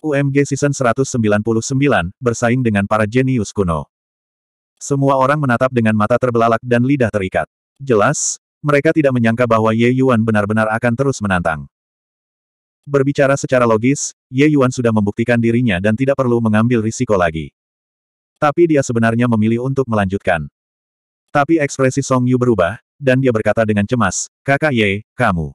UMG Season 199, bersaing dengan para jenius kuno. Semua orang menatap dengan mata terbelalak dan lidah terikat. Jelas, mereka tidak menyangka bahwa Ye Yuan benar-benar akan terus menantang. Berbicara secara logis, Ye Yuan sudah membuktikan dirinya dan tidak perlu mengambil risiko lagi. Tapi dia sebenarnya memilih untuk melanjutkan. Tapi ekspresi Song Yu berubah, dan dia berkata dengan cemas, Kakak Ye, kamu.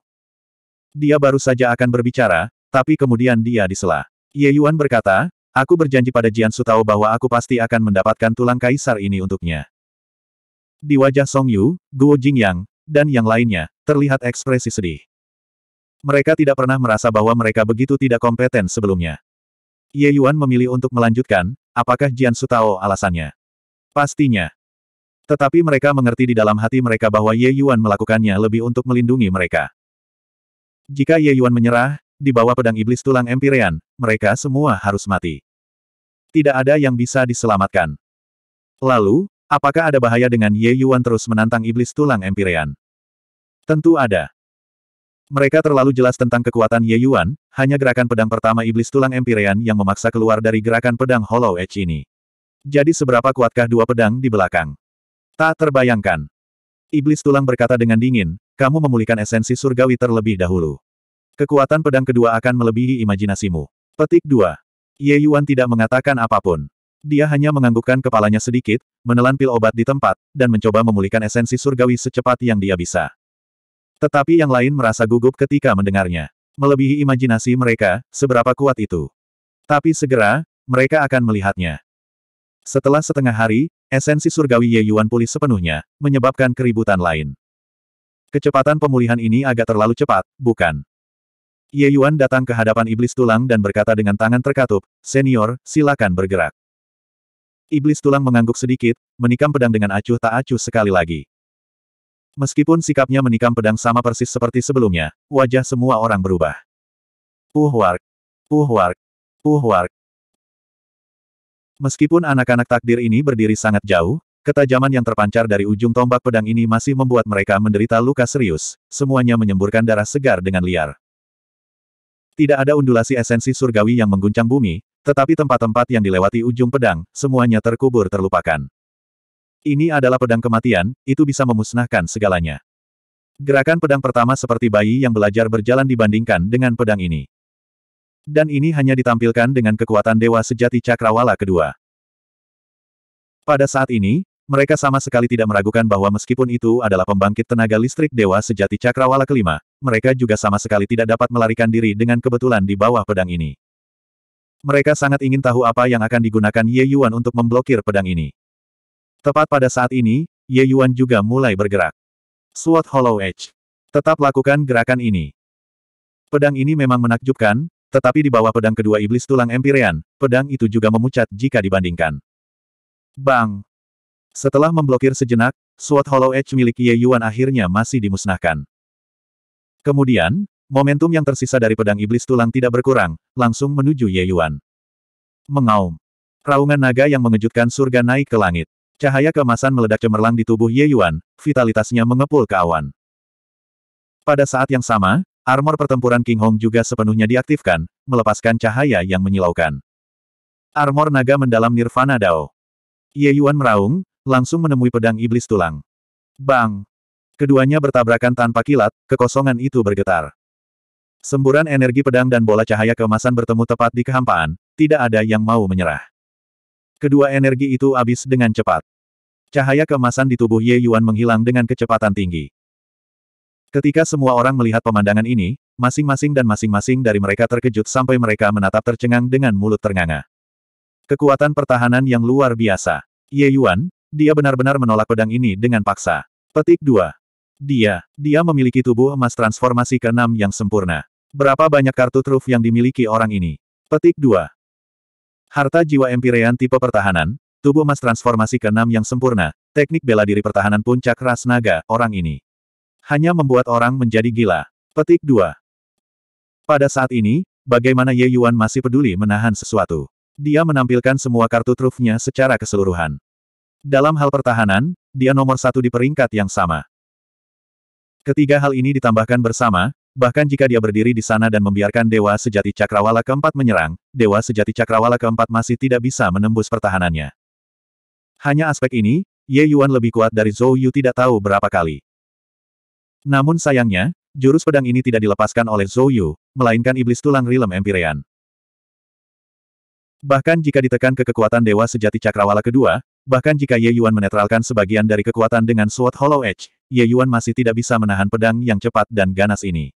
Dia baru saja akan berbicara, tapi kemudian dia disela. Ye Yuan berkata, aku berjanji pada Jian Sutao bahwa aku pasti akan mendapatkan tulang kaisar ini untuknya. Di wajah Song Yu, Guo Jingyang, dan yang lainnya, terlihat ekspresi sedih. Mereka tidak pernah merasa bahwa mereka begitu tidak kompeten sebelumnya. Ye Yuan memilih untuk melanjutkan, apakah Jian Sutao alasannya? Pastinya. Tetapi mereka mengerti di dalam hati mereka bahwa Ye Yuan melakukannya lebih untuk melindungi mereka. Jika Ye Yuan menyerah, di bawah pedang iblis tulang empirean, mereka semua harus mati. Tidak ada yang bisa diselamatkan. Lalu, apakah ada bahaya dengan Ye Yuan terus menantang iblis tulang empirean? Tentu ada. Mereka terlalu jelas tentang kekuatan Ye Yuan, hanya gerakan pedang pertama iblis tulang empirean yang memaksa keluar dari gerakan pedang Hollow Edge ini. Jadi seberapa kuatkah dua pedang di belakang? Tak terbayangkan. Iblis tulang berkata dengan dingin, kamu memulihkan esensi surgawi terlebih dahulu. Kekuatan pedang kedua akan melebihi imajinasimu. Petik 2. Ye Yuan tidak mengatakan apapun. Dia hanya menganggukkan kepalanya sedikit, menelan pil obat di tempat, dan mencoba memulihkan esensi surgawi secepat yang dia bisa. Tetapi yang lain merasa gugup ketika mendengarnya. Melebihi imajinasi mereka, seberapa kuat itu. Tapi segera, mereka akan melihatnya. Setelah setengah hari, esensi surgawi Ye Yuan pulih sepenuhnya, menyebabkan keributan lain. Kecepatan pemulihan ini agak terlalu cepat, bukan? Ye Yuan datang ke hadapan iblis tulang dan berkata dengan tangan terkatup, Senior, silakan bergerak. Iblis tulang mengangguk sedikit, menikam pedang dengan acuh tak acuh sekali lagi. Meskipun sikapnya menikam pedang sama persis seperti sebelumnya, wajah semua orang berubah. wark! Uh, Uhwark! wark! Uh, Meskipun anak-anak takdir ini berdiri sangat jauh, Ketajaman yang terpancar dari ujung tombak pedang ini masih membuat mereka menderita luka serius, semuanya menyemburkan darah segar dengan liar. Tidak ada undulasi esensi surgawi yang mengguncang bumi, tetapi tempat-tempat yang dilewati ujung pedang, semuanya terkubur terlupakan. Ini adalah pedang kematian, itu bisa memusnahkan segalanya. Gerakan pedang pertama seperti bayi yang belajar berjalan dibandingkan dengan pedang ini. Dan ini hanya ditampilkan dengan kekuatan dewa sejati cakrawala kedua. Pada saat ini, mereka sama sekali tidak meragukan bahwa meskipun itu adalah pembangkit tenaga listrik dewa sejati cakrawala kelima, mereka juga sama sekali tidak dapat melarikan diri dengan kebetulan di bawah pedang ini. Mereka sangat ingin tahu apa yang akan digunakan Ye Yuan untuk memblokir pedang ini. Tepat pada saat ini, Ye Yuan juga mulai bergerak. Sword Hollow Edge. Tetap lakukan gerakan ini. Pedang ini memang menakjubkan, tetapi di bawah pedang kedua iblis tulang empirean, pedang itu juga memucat jika dibandingkan. Bang! Setelah memblokir sejenak, Sword Hollow Edge milik Ye Yuan akhirnya masih dimusnahkan. Kemudian, momentum yang tersisa dari pedang iblis tulang tidak berkurang, langsung menuju Ye Yuan. Mengaum. Raungan naga yang mengejutkan surga naik ke langit. Cahaya kemasan meledak cemerlang di tubuh Ye Yuan, vitalitasnya mengepul ke awan. Pada saat yang sama, armor pertempuran King Hong juga sepenuhnya diaktifkan, melepaskan cahaya yang menyilaukan. Armor naga mendalam Nirvana Dao. Ye Yuan meraung, langsung menemui pedang iblis tulang. Bang! Keduanya bertabrakan tanpa kilat, kekosongan itu bergetar. Semburan energi pedang dan bola cahaya kemasan bertemu tepat di kehampaan, tidak ada yang mau menyerah. Kedua energi itu habis dengan cepat. Cahaya kemasan di tubuh Ye Yuan menghilang dengan kecepatan tinggi. Ketika semua orang melihat pemandangan ini, masing-masing dan masing-masing dari mereka terkejut sampai mereka menatap tercengang dengan mulut ternganga. Kekuatan pertahanan yang luar biasa. Ye Yuan, dia benar-benar menolak pedang ini dengan paksa. Petik 2. Dia, dia memiliki tubuh emas transformasi ke-6 yang sempurna. Berapa banyak kartu truf yang dimiliki orang ini? Petik 2. Harta jiwa Empyrean tipe pertahanan, tubuh emas transformasi ke-6 yang sempurna, teknik bela diri pertahanan puncak ras naga, orang ini. Hanya membuat orang menjadi gila. Petik 2. Pada saat ini, bagaimana Ye Yuan masih peduli menahan sesuatu. Dia menampilkan semua kartu trufnya secara keseluruhan. Dalam hal pertahanan, dia nomor satu di peringkat yang sama. Ketiga hal ini ditambahkan bersama, bahkan jika dia berdiri di sana dan membiarkan Dewa Sejati Cakrawala keempat menyerang, Dewa Sejati Cakrawala keempat masih tidak bisa menembus pertahanannya. Hanya aspek ini, Ye Yuan lebih kuat dari Zhou Yu tidak tahu berapa kali. Namun sayangnya, jurus pedang ini tidak dilepaskan oleh Zhou Yu, melainkan iblis tulang rilem Empirean. Bahkan jika ditekan ke kekuatan Dewa Sejati Cakrawala kedua, Bahkan jika Ye Yuan menetralkan sebagian dari kekuatan dengan Sword Hollow Edge, Ye Yuan masih tidak bisa menahan pedang yang cepat dan ganas ini.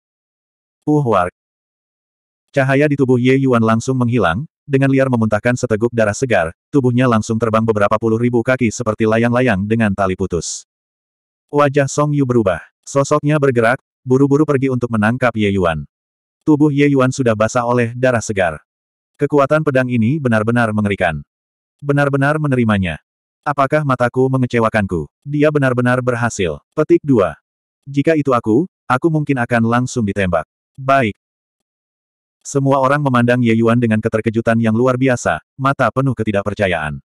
Uhwark. Cahaya di tubuh Ye Yuan langsung menghilang, dengan liar memuntahkan seteguk darah segar, tubuhnya langsung terbang beberapa puluh ribu kaki seperti layang-layang dengan tali putus. Wajah Song Yu berubah. Sosoknya bergerak, buru-buru pergi untuk menangkap Ye Yuan. Tubuh Ye Yuan sudah basah oleh darah segar. Kekuatan pedang ini benar-benar mengerikan. Benar-benar menerimanya. Apakah mataku mengecewakanku? Dia benar-benar berhasil. Petik 2. Jika itu aku, aku mungkin akan langsung ditembak. Baik. Semua orang memandang Ye Yuan dengan keterkejutan yang luar biasa, mata penuh ketidakpercayaan.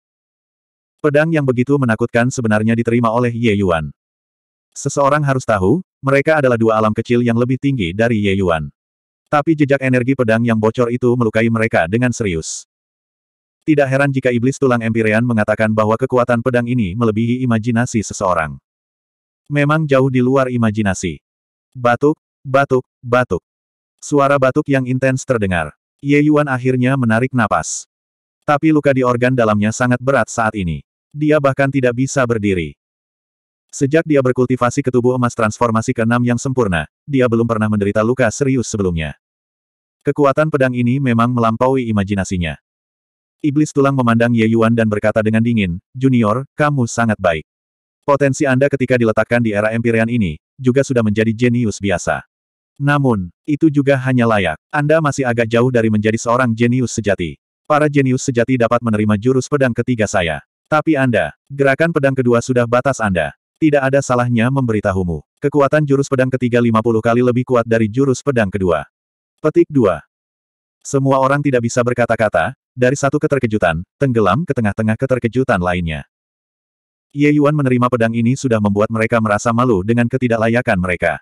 Pedang yang begitu menakutkan sebenarnya diterima oleh Ye Yuan. Seseorang harus tahu, mereka adalah dua alam kecil yang lebih tinggi dari Ye Yuan. Tapi jejak energi pedang yang bocor itu melukai mereka dengan serius. Tidak heran jika iblis tulang Empyrean mengatakan bahwa kekuatan pedang ini melebihi imajinasi seseorang. Memang jauh di luar imajinasi. Batuk, batuk, batuk. Suara batuk yang intens terdengar. Ye Yuan akhirnya menarik napas. Tapi luka di organ dalamnya sangat berat saat ini. Dia bahkan tidak bisa berdiri. Sejak dia berkultivasi ke tubuh emas transformasi keenam yang sempurna, dia belum pernah menderita luka serius sebelumnya. Kekuatan pedang ini memang melampaui imajinasinya. Iblis tulang memandang Ye Yuan dan berkata dengan dingin, Junior, kamu sangat baik. Potensi Anda ketika diletakkan di era Empyrean ini, juga sudah menjadi jenius biasa. Namun, itu juga hanya layak. Anda masih agak jauh dari menjadi seorang jenius sejati. Para jenius sejati dapat menerima jurus pedang ketiga saya. Tapi Anda, gerakan pedang kedua sudah batas Anda. Tidak ada salahnya memberitahumu. Kekuatan jurus pedang ketiga 50 kali lebih kuat dari jurus pedang kedua. Petik 2. Semua orang tidak bisa berkata-kata, dari satu keterkejutan, tenggelam ke tengah-tengah keterkejutan lainnya. Ye Yuan menerima pedang ini sudah membuat mereka merasa malu dengan ketidaklayakan mereka.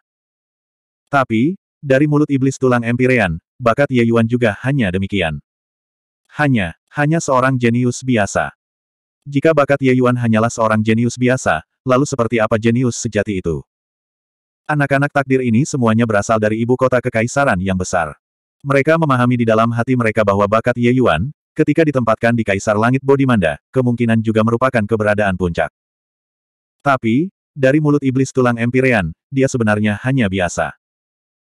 Tapi, dari mulut iblis tulang empirean, bakat Ye Yuan juga hanya demikian. Hanya, hanya seorang jenius biasa. Jika bakat Ye Yuan hanyalah seorang jenius biasa, lalu seperti apa jenius sejati itu? Anak-anak takdir ini semuanya berasal dari ibu kota kekaisaran yang besar. Mereka memahami di dalam hati mereka bahwa bakat Ye Yuan, Ketika ditempatkan di Kaisar Langit Bodimanda, kemungkinan juga merupakan keberadaan puncak. Tapi, dari mulut iblis tulang Empyrean, dia sebenarnya hanya biasa.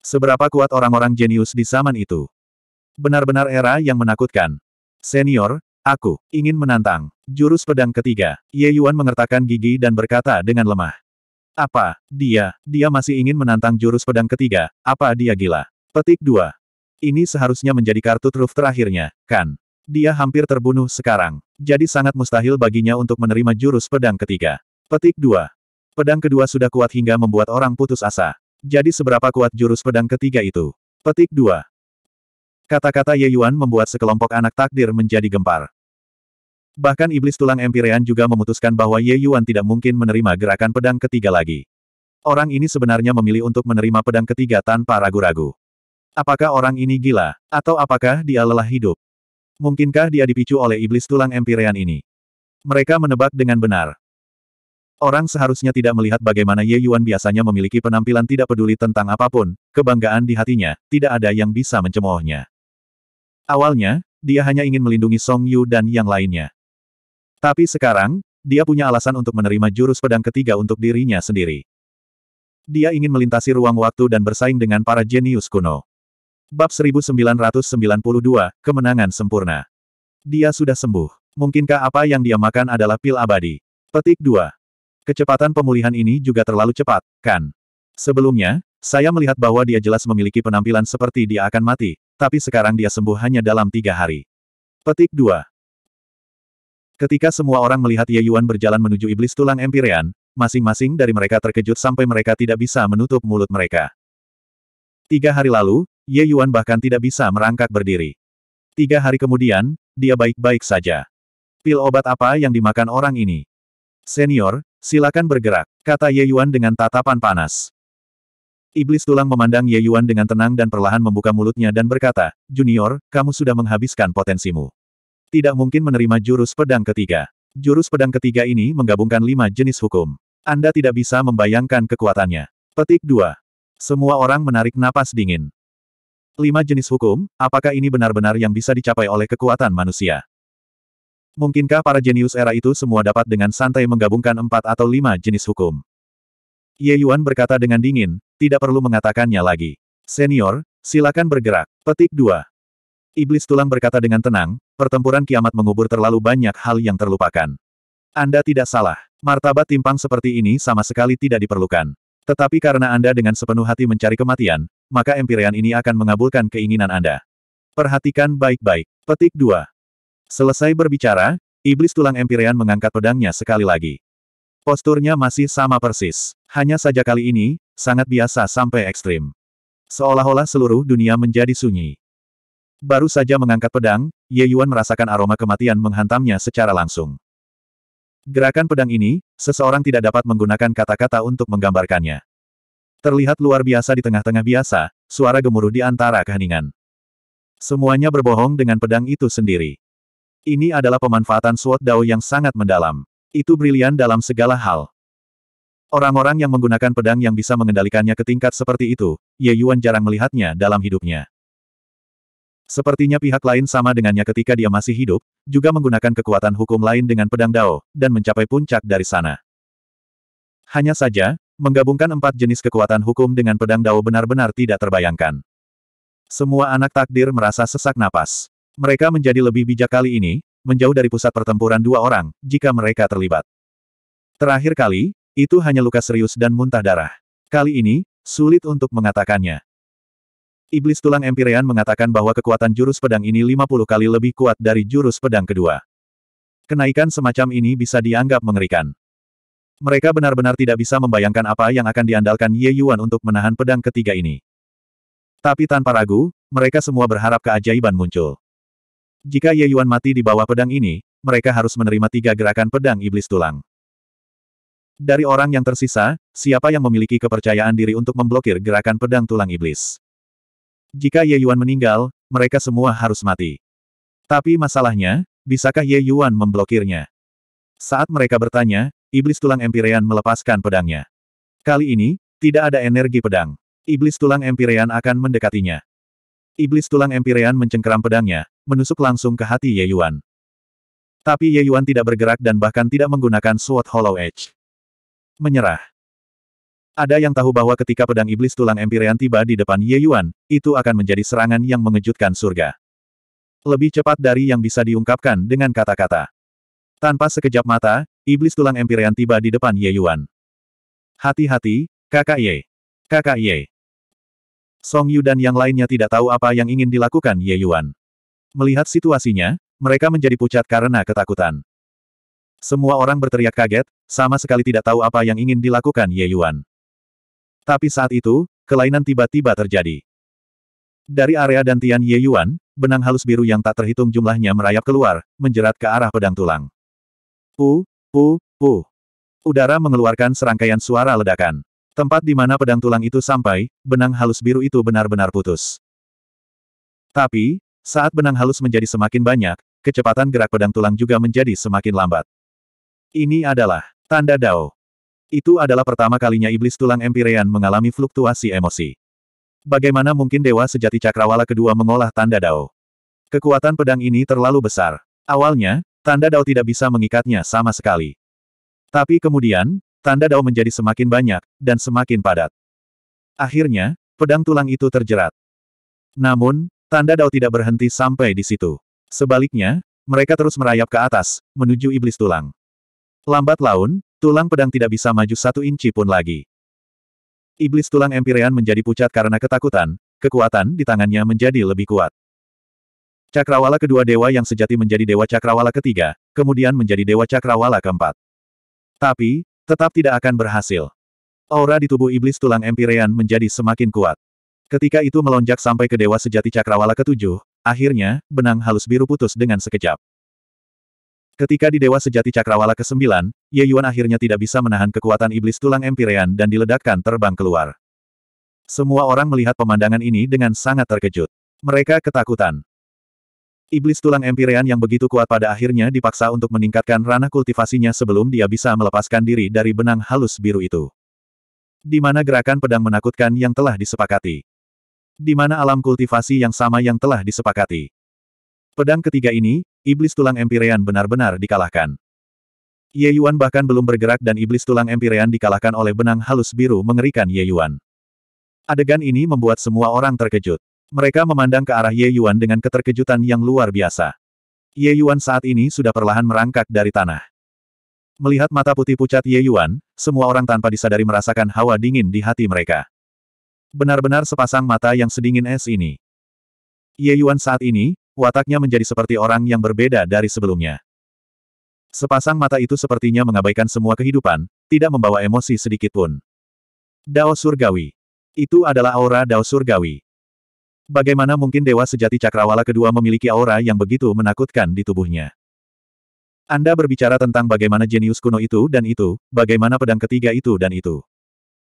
Seberapa kuat orang-orang jenius di zaman itu? Benar-benar era yang menakutkan. Senior, aku ingin menantang. Jurus pedang ketiga, Ye Yuan mengertakkan gigi dan berkata dengan lemah. Apa, dia, dia masih ingin menantang jurus pedang ketiga, apa dia gila? Petik 2. Ini seharusnya menjadi kartu truf terakhirnya, kan? Dia hampir terbunuh sekarang. Jadi sangat mustahil baginya untuk menerima jurus pedang ketiga. Petik 2. Pedang kedua sudah kuat hingga membuat orang putus asa. Jadi seberapa kuat jurus pedang ketiga itu? Petik 2. Kata-kata Ye Yuan membuat sekelompok anak takdir menjadi gempar. Bahkan iblis tulang Empirean juga memutuskan bahwa Ye Yuan tidak mungkin menerima gerakan pedang ketiga lagi. Orang ini sebenarnya memilih untuk menerima pedang ketiga tanpa ragu-ragu. Apakah orang ini gila, atau apakah dia lelah hidup? Mungkinkah dia dipicu oleh iblis tulang empirean ini? Mereka menebak dengan benar. Orang seharusnya tidak melihat bagaimana Ye Yuan biasanya memiliki penampilan tidak peduli tentang apapun, kebanggaan di hatinya, tidak ada yang bisa mencemoohnya. Awalnya, dia hanya ingin melindungi Song Yu dan yang lainnya. Tapi sekarang, dia punya alasan untuk menerima jurus pedang ketiga untuk dirinya sendiri. Dia ingin melintasi ruang waktu dan bersaing dengan para jenius kuno. Bab 1992, Kemenangan Sempurna. Dia sudah sembuh. Mungkinkah apa yang dia makan adalah pil abadi? Petik 2. Kecepatan pemulihan ini juga terlalu cepat, kan? Sebelumnya, saya melihat bahwa dia jelas memiliki penampilan seperti dia akan mati, tapi sekarang dia sembuh hanya dalam tiga hari. Petik 2. Ketika semua orang melihat Ye Yuan berjalan menuju iblis tulang Empyrean, masing-masing dari mereka terkejut sampai mereka tidak bisa menutup mulut mereka. Tiga hari lalu, Ye Yuan bahkan tidak bisa merangkak berdiri. Tiga hari kemudian, dia baik-baik saja. Pil obat apa yang dimakan orang ini? Senior, silakan bergerak, kata Ye Yuan dengan tatapan panas. Iblis tulang memandang Ye Yuan dengan tenang dan perlahan membuka mulutnya dan berkata, Junior, kamu sudah menghabiskan potensimu. Tidak mungkin menerima jurus pedang ketiga. Jurus pedang ketiga ini menggabungkan lima jenis hukum. Anda tidak bisa membayangkan kekuatannya. Petik 2. Semua orang menarik napas dingin. Lima jenis hukum, apakah ini benar-benar yang bisa dicapai oleh kekuatan manusia? Mungkinkah para jenius era itu semua dapat dengan santai menggabungkan empat atau lima jenis hukum? Ye Yuan berkata dengan dingin, tidak perlu mengatakannya lagi. Senior, silakan bergerak. Petik 2. Iblis tulang berkata dengan tenang, pertempuran kiamat mengubur terlalu banyak hal yang terlupakan. Anda tidak salah. Martabat timpang seperti ini sama sekali tidak diperlukan. Tetapi karena Anda dengan sepenuh hati mencari kematian, maka Empyrean ini akan mengabulkan keinginan Anda. Perhatikan baik-baik. Petik 2. Selesai berbicara, Iblis tulang Empyrean mengangkat pedangnya sekali lagi. Posturnya masih sama persis. Hanya saja kali ini, sangat biasa sampai ekstrim. Seolah-olah seluruh dunia menjadi sunyi. Baru saja mengangkat pedang, Ye Yuan merasakan aroma kematian menghantamnya secara langsung. Gerakan pedang ini, seseorang tidak dapat menggunakan kata-kata untuk menggambarkannya. Terlihat luar biasa di tengah-tengah biasa, suara gemuruh di antara keheningan. Semuanya berbohong dengan pedang itu sendiri. Ini adalah pemanfaatan suot Dao yang sangat mendalam. Itu brilian dalam segala hal. Orang-orang yang menggunakan pedang yang bisa mengendalikannya ke tingkat seperti itu, Ye Yuan jarang melihatnya dalam hidupnya. Sepertinya pihak lain sama dengannya ketika dia masih hidup, juga menggunakan kekuatan hukum lain dengan pedang Dao, dan mencapai puncak dari sana. Hanya saja, Menggabungkan empat jenis kekuatan hukum dengan pedang Dao benar-benar tidak terbayangkan. Semua anak takdir merasa sesak napas. Mereka menjadi lebih bijak kali ini, menjauh dari pusat pertempuran dua orang, jika mereka terlibat. Terakhir kali, itu hanya luka serius dan muntah darah. Kali ini, sulit untuk mengatakannya. Iblis tulang Empyrean mengatakan bahwa kekuatan jurus pedang ini 50 kali lebih kuat dari jurus pedang kedua. Kenaikan semacam ini bisa dianggap mengerikan. Mereka benar-benar tidak bisa membayangkan apa yang akan diandalkan Ye Yuan untuk menahan pedang ketiga ini. Tapi tanpa ragu, mereka semua berharap keajaiban muncul. Jika Ye Yuan mati di bawah pedang ini, mereka harus menerima tiga gerakan pedang iblis tulang. Dari orang yang tersisa, siapa yang memiliki kepercayaan diri untuk memblokir gerakan pedang tulang iblis? Jika Ye Yuan meninggal, mereka semua harus mati. Tapi masalahnya, bisakah Ye Yuan memblokirnya? Saat mereka bertanya, iblis tulang Empyrean melepaskan pedangnya. Kali ini, tidak ada energi pedang. Iblis tulang Empyrean akan mendekatinya. Iblis tulang Empyrean mencengkeram pedangnya, menusuk langsung ke hati Ye Yuan. Tapi Ye Yuan tidak bergerak dan bahkan tidak menggunakan Sword Hollow Edge. Menyerah. Ada yang tahu bahwa ketika pedang iblis tulang Empyrean tiba di depan Ye Yuan, itu akan menjadi serangan yang mengejutkan surga. Lebih cepat dari yang bisa diungkapkan dengan kata-kata. Tanpa sekejap mata, Iblis tulang empirean tiba di depan Ye Yuan. Hati-hati, kakak Ye. Kakak Ye. Song Yu dan yang lainnya tidak tahu apa yang ingin dilakukan Ye Yuan. Melihat situasinya, mereka menjadi pucat karena ketakutan. Semua orang berteriak kaget, sama sekali tidak tahu apa yang ingin dilakukan Ye Yuan. Tapi saat itu, kelainan tiba-tiba terjadi. Dari area dantian Ye Yuan, benang halus biru yang tak terhitung jumlahnya merayap keluar, menjerat ke arah pedang tulang. U, Pu, pu. Udara mengeluarkan serangkaian suara ledakan. Tempat di mana pedang tulang itu sampai, benang halus biru itu benar-benar putus. Tapi, saat benang halus menjadi semakin banyak, kecepatan gerak pedang tulang juga menjadi semakin lambat. Ini adalah tanda Dao. Itu adalah pertama kalinya iblis tulang Empyrean mengalami fluktuasi emosi. Bagaimana mungkin Dewa Sejati Cakrawala kedua mengolah tanda Dao? Kekuatan pedang ini terlalu besar. Awalnya, Tanda Dao tidak bisa mengikatnya sama sekali. Tapi kemudian, tanda Dao menjadi semakin banyak, dan semakin padat. Akhirnya, pedang tulang itu terjerat. Namun, tanda Dao tidak berhenti sampai di situ. Sebaliknya, mereka terus merayap ke atas, menuju iblis tulang. Lambat laun, tulang pedang tidak bisa maju satu inci pun lagi. Iblis tulang Empyrean menjadi pucat karena ketakutan, kekuatan di tangannya menjadi lebih kuat. Cakrawala kedua dewa yang sejati menjadi dewa cakrawala ketiga, kemudian menjadi dewa cakrawala keempat. Tapi, tetap tidak akan berhasil. Aura di tubuh iblis tulang Empyrean menjadi semakin kuat. Ketika itu melonjak sampai ke dewa sejati cakrawala ketujuh, akhirnya, benang halus biru putus dengan sekejap. Ketika di dewa sejati cakrawala ke-9, Ye Yuan akhirnya tidak bisa menahan kekuatan iblis tulang Empyrean dan diledakkan terbang keluar. Semua orang melihat pemandangan ini dengan sangat terkejut. Mereka ketakutan. Iblis tulang empirean yang begitu kuat pada akhirnya dipaksa untuk meningkatkan ranah kultivasinya sebelum dia bisa melepaskan diri dari benang halus biru itu. Di mana gerakan pedang menakutkan yang telah disepakati. Di mana alam kultivasi yang sama yang telah disepakati. Pedang ketiga ini, iblis tulang empirean benar-benar dikalahkan. Ye Yuan bahkan belum bergerak dan iblis tulang empirean dikalahkan oleh benang halus biru mengerikan Ye Yuan. Adegan ini membuat semua orang terkejut. Mereka memandang ke arah Ye Yuan dengan keterkejutan yang luar biasa. Ye Yuan saat ini sudah perlahan merangkak dari tanah. Melihat mata putih pucat Ye Yuan, semua orang tanpa disadari merasakan hawa dingin di hati mereka. Benar-benar sepasang mata yang sedingin es ini. Ye Yuan saat ini, wataknya menjadi seperti orang yang berbeda dari sebelumnya. Sepasang mata itu sepertinya mengabaikan semua kehidupan, tidak membawa emosi sedikitpun. Dao Surgawi. Itu adalah aura Dao Surgawi. Bagaimana mungkin Dewa Sejati Cakrawala kedua memiliki aura yang begitu menakutkan di tubuhnya? Anda berbicara tentang bagaimana jenius kuno itu dan itu, bagaimana pedang ketiga itu dan itu.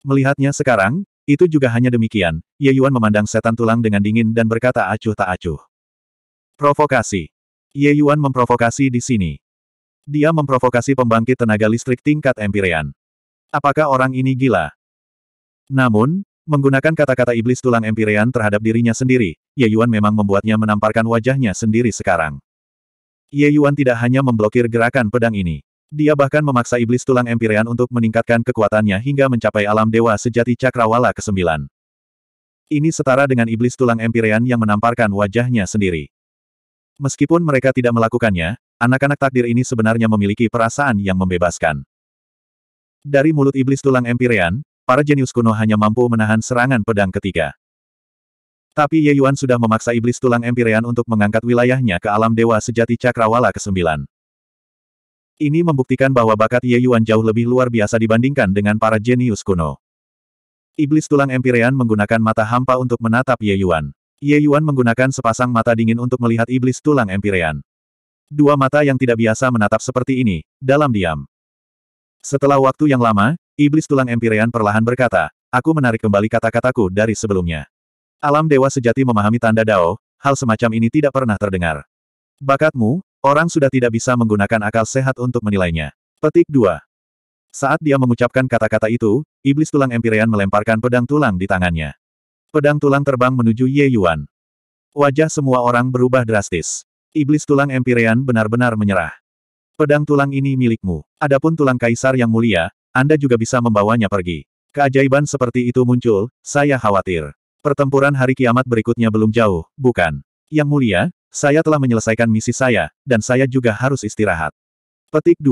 Melihatnya sekarang, itu juga hanya demikian, Ye Yuan memandang setan tulang dengan dingin dan berkata acuh tak acuh. Provokasi. Ye Yuan memprovokasi di sini. Dia memprovokasi pembangkit tenaga listrik tingkat Empyrean. Apakah orang ini gila? Namun, Menggunakan kata-kata iblis tulang empirean terhadap dirinya sendiri, Ye Yuan memang membuatnya menamparkan wajahnya sendiri sekarang. Ye Yuan tidak hanya memblokir gerakan pedang ini. Dia bahkan memaksa iblis tulang empirean untuk meningkatkan kekuatannya hingga mencapai alam dewa sejati cakrawala ke-9. Ini setara dengan iblis tulang empirean yang menamparkan wajahnya sendiri. Meskipun mereka tidak melakukannya, anak-anak takdir ini sebenarnya memiliki perasaan yang membebaskan. Dari mulut iblis tulang empirean, para jenius kuno hanya mampu menahan serangan pedang ketiga. Tapi Ye Yuan sudah memaksa iblis tulang Empyrean untuk mengangkat wilayahnya ke alam dewa sejati Cakrawala ke-9. Ini membuktikan bahwa bakat Ye Yuan jauh lebih luar biasa dibandingkan dengan para jenius kuno. Iblis tulang Empyrean menggunakan mata hampa untuk menatap Ye Yuan. Ye Yuan menggunakan sepasang mata dingin untuk melihat iblis tulang Empyrean. Dua mata yang tidak biasa menatap seperti ini, dalam diam. Setelah waktu yang lama, iblis tulang Empyrean perlahan berkata, aku menarik kembali kata-kataku dari sebelumnya. Alam dewa sejati memahami tanda Dao, hal semacam ini tidak pernah terdengar. Bakatmu, orang sudah tidak bisa menggunakan akal sehat untuk menilainya. Petik 2. Saat dia mengucapkan kata-kata itu, iblis tulang Empyrean melemparkan pedang tulang di tangannya. Pedang tulang terbang menuju Ye Yuan. Wajah semua orang berubah drastis. Iblis tulang Empyrean benar-benar menyerah. Pedang tulang ini milikmu. Adapun tulang kaisar yang mulia, Anda juga bisa membawanya pergi. Keajaiban seperti itu muncul, saya khawatir. Pertempuran hari kiamat berikutnya belum jauh, bukan? Yang mulia, saya telah menyelesaikan misi saya, dan saya juga harus istirahat. Petik 2.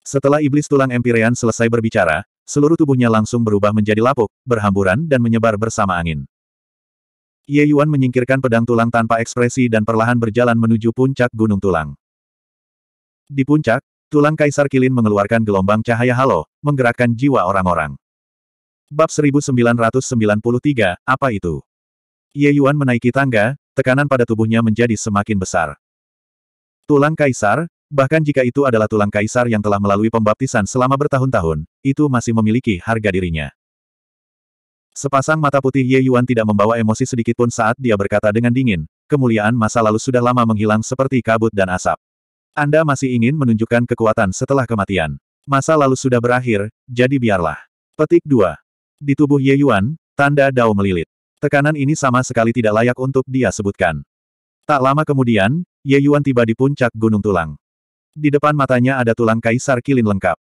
Setelah iblis tulang Empyrean selesai berbicara, seluruh tubuhnya langsung berubah menjadi lapuk, berhamburan dan menyebar bersama angin. Ye Yuan menyingkirkan pedang tulang tanpa ekspresi dan perlahan berjalan menuju puncak gunung tulang. Di puncak, tulang kaisar Kilin mengeluarkan gelombang cahaya halo, menggerakkan jiwa orang-orang. Bab 1993, apa itu? Ye Yuan menaiki tangga, tekanan pada tubuhnya menjadi semakin besar. Tulang kaisar, bahkan jika itu adalah tulang kaisar yang telah melalui pembaptisan selama bertahun-tahun, itu masih memiliki harga dirinya. Sepasang mata putih Ye Yuan tidak membawa emosi sedikitpun saat dia berkata dengan dingin, kemuliaan masa lalu sudah lama menghilang seperti kabut dan asap. Anda masih ingin menunjukkan kekuatan setelah kematian. Masa lalu sudah berakhir, jadi biarlah. Petik 2. Di tubuh Ye Yuan, tanda dao melilit. Tekanan ini sama sekali tidak layak untuk dia sebutkan. Tak lama kemudian, Ye Yuan tiba di puncak gunung tulang. Di depan matanya ada tulang kaisar kilin lengkap.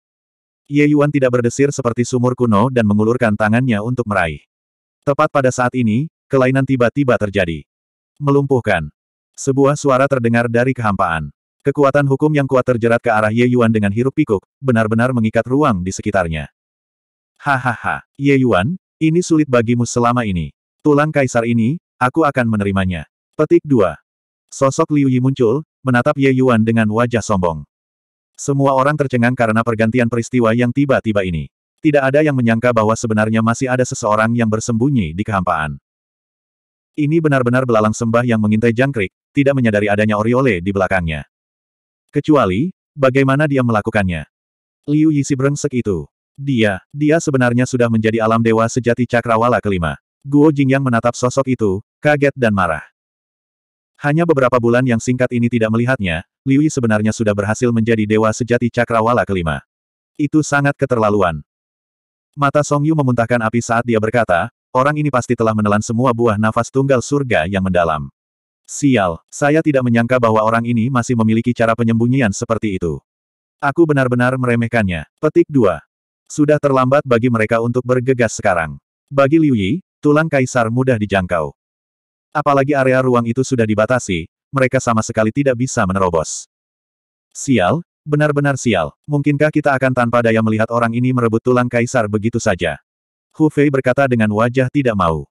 Ye Yuan tidak berdesir seperti sumur kuno dan mengulurkan tangannya untuk meraih. Tepat pada saat ini, kelainan tiba-tiba terjadi. Melumpuhkan. Sebuah suara terdengar dari kehampaan. Kekuatan hukum yang kuat terjerat ke arah Ye Yuan dengan hirup pikuk, benar-benar mengikat ruang di sekitarnya. Hahaha, Ye Yuan, ini sulit bagimu selama ini. Tulang kaisar ini, aku akan menerimanya. Petik 2. Sosok Liu Yi muncul, menatap Ye Yuan dengan wajah sombong. Semua orang tercengang karena pergantian peristiwa yang tiba-tiba ini. Tidak ada yang menyangka bahwa sebenarnya masih ada seseorang yang bersembunyi di kehampaan. Ini benar-benar belalang sembah yang mengintai jangkrik, tidak menyadari adanya Oriole di belakangnya. Kecuali, bagaimana dia melakukannya. Liu Yisi brengsek itu. Dia, dia sebenarnya sudah menjadi alam dewa sejati cakrawala kelima. Guo Jingyang menatap sosok itu, kaget dan marah. Hanya beberapa bulan yang singkat ini tidak melihatnya, Liu Yi sebenarnya sudah berhasil menjadi dewa sejati cakrawala kelima. Itu sangat keterlaluan. Mata Song Yu memuntahkan api saat dia berkata, orang ini pasti telah menelan semua buah nafas tunggal surga yang mendalam. Sial, saya tidak menyangka bahwa orang ini masih memiliki cara penyembunyian seperti itu. Aku benar-benar meremehkannya. Petik 2. Sudah terlambat bagi mereka untuk bergegas sekarang. Bagi Liu Yi, tulang kaisar mudah dijangkau. Apalagi area ruang itu sudah dibatasi, mereka sama sekali tidak bisa menerobos. Sial, benar-benar sial. Mungkinkah kita akan tanpa daya melihat orang ini merebut tulang kaisar begitu saja? Hu Fei berkata dengan wajah tidak mau.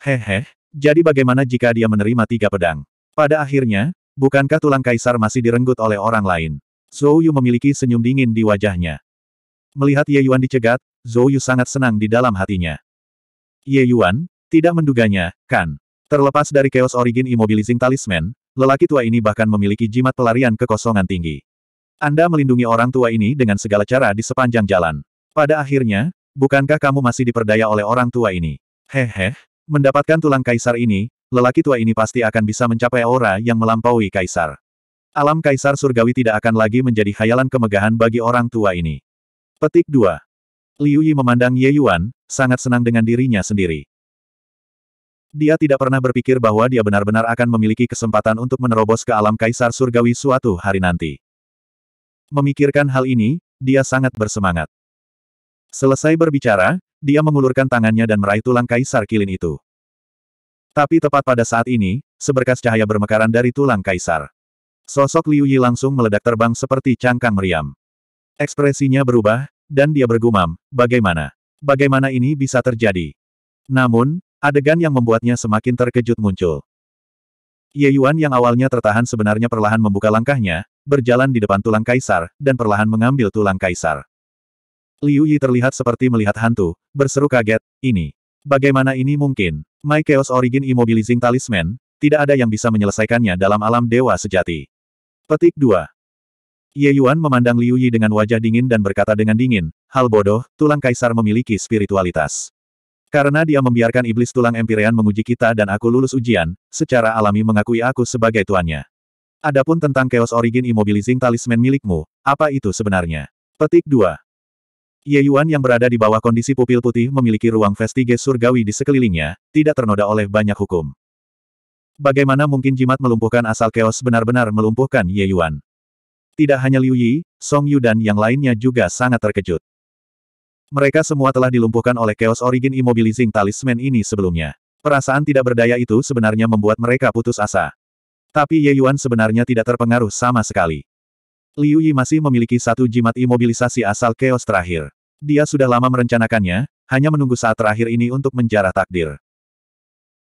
Hehe, jadi bagaimana jika dia menerima tiga pedang? Pada akhirnya, bukankah tulang kaisar masih direnggut oleh orang lain? Zhou Yu memiliki senyum dingin di wajahnya. Melihat Ye Yuan dicegat, Zhou Yu sangat senang di dalam hatinya. Ye Yuan, tidak menduganya, kan? Terlepas dari Chaos Origin Immobilizing Talisman, lelaki tua ini bahkan memiliki jimat pelarian kekosongan tinggi. Anda melindungi orang tua ini dengan segala cara di sepanjang jalan. Pada akhirnya, bukankah kamu masih diperdaya oleh orang tua ini? Hehe, Mendapatkan tulang kaisar ini, lelaki tua ini pasti akan bisa mencapai aura yang melampaui kaisar. Alam kaisar surgawi tidak akan lagi menjadi khayalan kemegahan bagi orang tua ini. Petik 2. Liu Yi memandang Ye Yuan, sangat senang dengan dirinya sendiri. Dia tidak pernah berpikir bahwa dia benar-benar akan memiliki kesempatan untuk menerobos ke alam kaisar surgawi suatu hari nanti. Memikirkan hal ini, dia sangat bersemangat. Selesai berbicara, dia mengulurkan tangannya dan meraih tulang kaisar kilin itu. Tapi tepat pada saat ini, seberkas cahaya bermekaran dari tulang kaisar. Sosok Liu Yi langsung meledak terbang seperti cangkang meriam. Ekspresinya berubah, dan dia bergumam, bagaimana? Bagaimana ini bisa terjadi? Namun, adegan yang membuatnya semakin terkejut muncul. Ye Yuan yang awalnya tertahan sebenarnya perlahan membuka langkahnya, berjalan di depan tulang kaisar, dan perlahan mengambil tulang kaisar. Liu Yi terlihat seperti melihat hantu, berseru kaget, ini. Bagaimana ini mungkin? My Chaos Origin Immobilizing Talisman, tidak ada yang bisa menyelesaikannya dalam alam dewa sejati. Petik 2. Ye Yuan memandang Liu Yi dengan wajah dingin dan berkata dengan dingin, hal bodoh, tulang kaisar memiliki spiritualitas. Karena dia membiarkan iblis tulang Empirean menguji kita dan aku lulus ujian, secara alami mengakui aku sebagai tuannya. Adapun tentang Chaos Origin Immobilizing Talisman milikmu, apa itu sebenarnya? Petik 2. Ye Yuan yang berada di bawah kondisi pupil putih memiliki ruang vestige surgawi di sekelilingnya, tidak ternoda oleh banyak hukum. Bagaimana mungkin jimat melumpuhkan asal keos benar-benar melumpuhkan Ye Yuan? Tidak hanya Liu Yi, Song Yu dan yang lainnya juga sangat terkejut. Mereka semua telah dilumpuhkan oleh keos origin immobilizing talisman ini sebelumnya. Perasaan tidak berdaya itu sebenarnya membuat mereka putus asa. Tapi Ye Yuan sebenarnya tidak terpengaruh sama sekali. Liu Yi masih memiliki satu jimat imobilisasi asal keos terakhir. Dia sudah lama merencanakannya, hanya menunggu saat terakhir ini untuk menjarah takdir.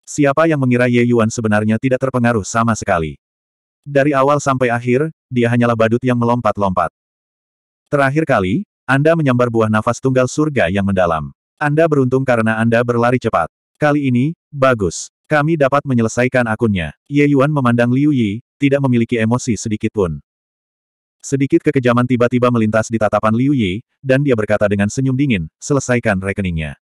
Siapa yang mengira Ye Yuan sebenarnya tidak terpengaruh sama sekali. Dari awal sampai akhir, dia hanyalah badut yang melompat-lompat. Terakhir kali, Anda menyambar buah nafas tunggal surga yang mendalam. Anda beruntung karena Anda berlari cepat. Kali ini, bagus. Kami dapat menyelesaikan akunnya. Ye Yuan memandang Liu Yi, tidak memiliki emosi sedikitpun. Sedikit kekejaman tiba-tiba melintas di tatapan Liu Yi, dan dia berkata dengan senyum dingin, selesaikan rekeningnya.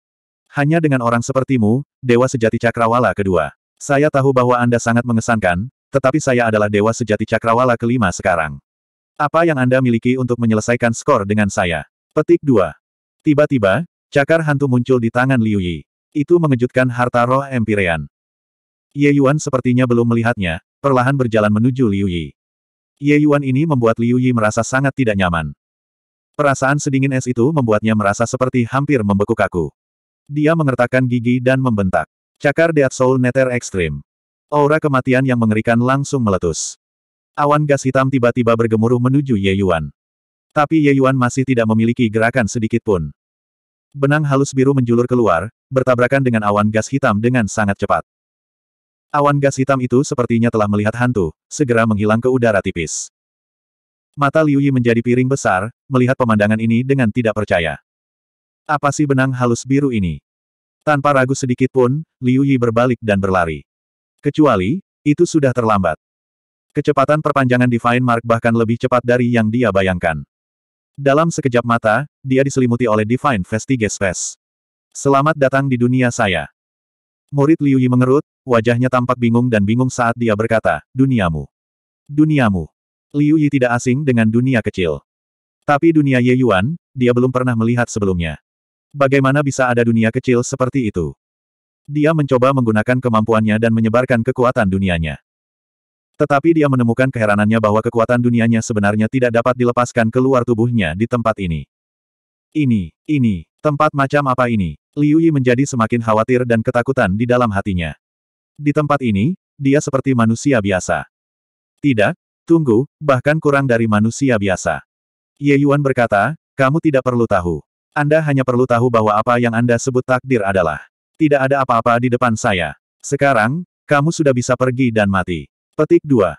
Hanya dengan orang sepertimu, Dewa Sejati Cakrawala kedua. Saya tahu bahwa Anda sangat mengesankan, tetapi saya adalah Dewa Sejati Cakrawala kelima sekarang. Apa yang Anda miliki untuk menyelesaikan skor dengan saya? Petik 2. Tiba-tiba, cakar hantu muncul di tangan Liu Yi. Itu mengejutkan harta roh Empirean. Ye Yuan sepertinya belum melihatnya, perlahan berjalan menuju Liu Yi. Ye Yuan ini membuat Liu Yi merasa sangat tidak nyaman. Perasaan sedingin es itu membuatnya merasa seperti hampir membeku kaku. Dia mengertakkan gigi dan membentak. Cakar Death Soul Nether Extreme. Aura kematian yang mengerikan langsung meletus. Awan gas hitam tiba-tiba bergemuruh menuju Ye Yuan. Tapi Ye Yuan masih tidak memiliki gerakan sedikit pun. Benang halus biru menjulur keluar, bertabrakan dengan awan gas hitam dengan sangat cepat. Awan gas hitam itu sepertinya telah melihat hantu, segera menghilang ke udara tipis. Mata Liu Yi menjadi piring besar, melihat pemandangan ini dengan tidak percaya. Apa sih benang halus biru ini? Tanpa ragu sedikit pun, Liu Yi berbalik dan berlari. Kecuali, itu sudah terlambat. Kecepatan perpanjangan Divine Mark bahkan lebih cepat dari yang dia bayangkan. Dalam sekejap mata, dia diselimuti oleh Divine Vestige Space. Selamat datang di dunia saya. Murid Liu Yi mengerut, wajahnya tampak bingung dan bingung saat dia berkata, duniamu. Duniamu. Liu Yi tidak asing dengan dunia kecil. Tapi dunia Ye Yuan, dia belum pernah melihat sebelumnya. Bagaimana bisa ada dunia kecil seperti itu? Dia mencoba menggunakan kemampuannya dan menyebarkan kekuatan dunianya. Tetapi dia menemukan keheranannya bahwa kekuatan dunianya sebenarnya tidak dapat dilepaskan keluar tubuhnya di tempat ini. Ini, ini, tempat macam apa ini? Liu Yi menjadi semakin khawatir dan ketakutan di dalam hatinya. Di tempat ini, dia seperti manusia biasa. Tidak, tunggu, bahkan kurang dari manusia biasa. Ye Yuan berkata, kamu tidak perlu tahu. Anda hanya perlu tahu bahwa apa yang Anda sebut takdir adalah. Tidak ada apa-apa di depan saya. Sekarang, kamu sudah bisa pergi dan mati. Petik 2.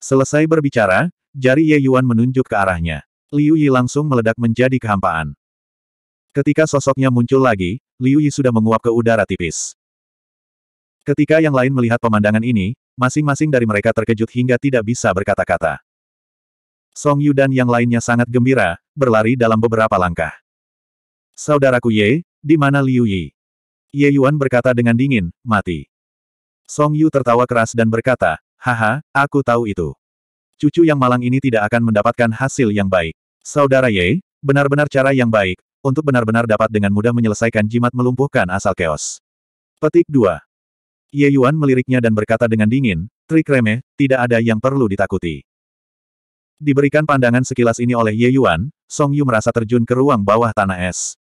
Selesai berbicara, jari Ye Yuan menunjuk ke arahnya. Liu Yi langsung meledak menjadi kehampaan. Ketika sosoknya muncul lagi, Liu Yi sudah menguap ke udara tipis. Ketika yang lain melihat pemandangan ini, masing-masing dari mereka terkejut hingga tidak bisa berkata-kata. Song Yu dan yang lainnya sangat gembira, berlari dalam beberapa langkah. Saudaraku Ye, di mana Liu Yi? Ye Yuan berkata dengan dingin, mati. Song Yu tertawa keras dan berkata, haha, aku tahu itu. Cucu yang malang ini tidak akan mendapatkan hasil yang baik. Saudara Ye, benar-benar cara yang baik, untuk benar-benar dapat dengan mudah menyelesaikan jimat melumpuhkan asal keos. Petik 2. Ye Yuan meliriknya dan berkata dengan dingin, Trik remeh, tidak ada yang perlu ditakuti. Diberikan pandangan sekilas ini oleh Ye Yuan, Song Yu merasa terjun ke ruang bawah tanah es.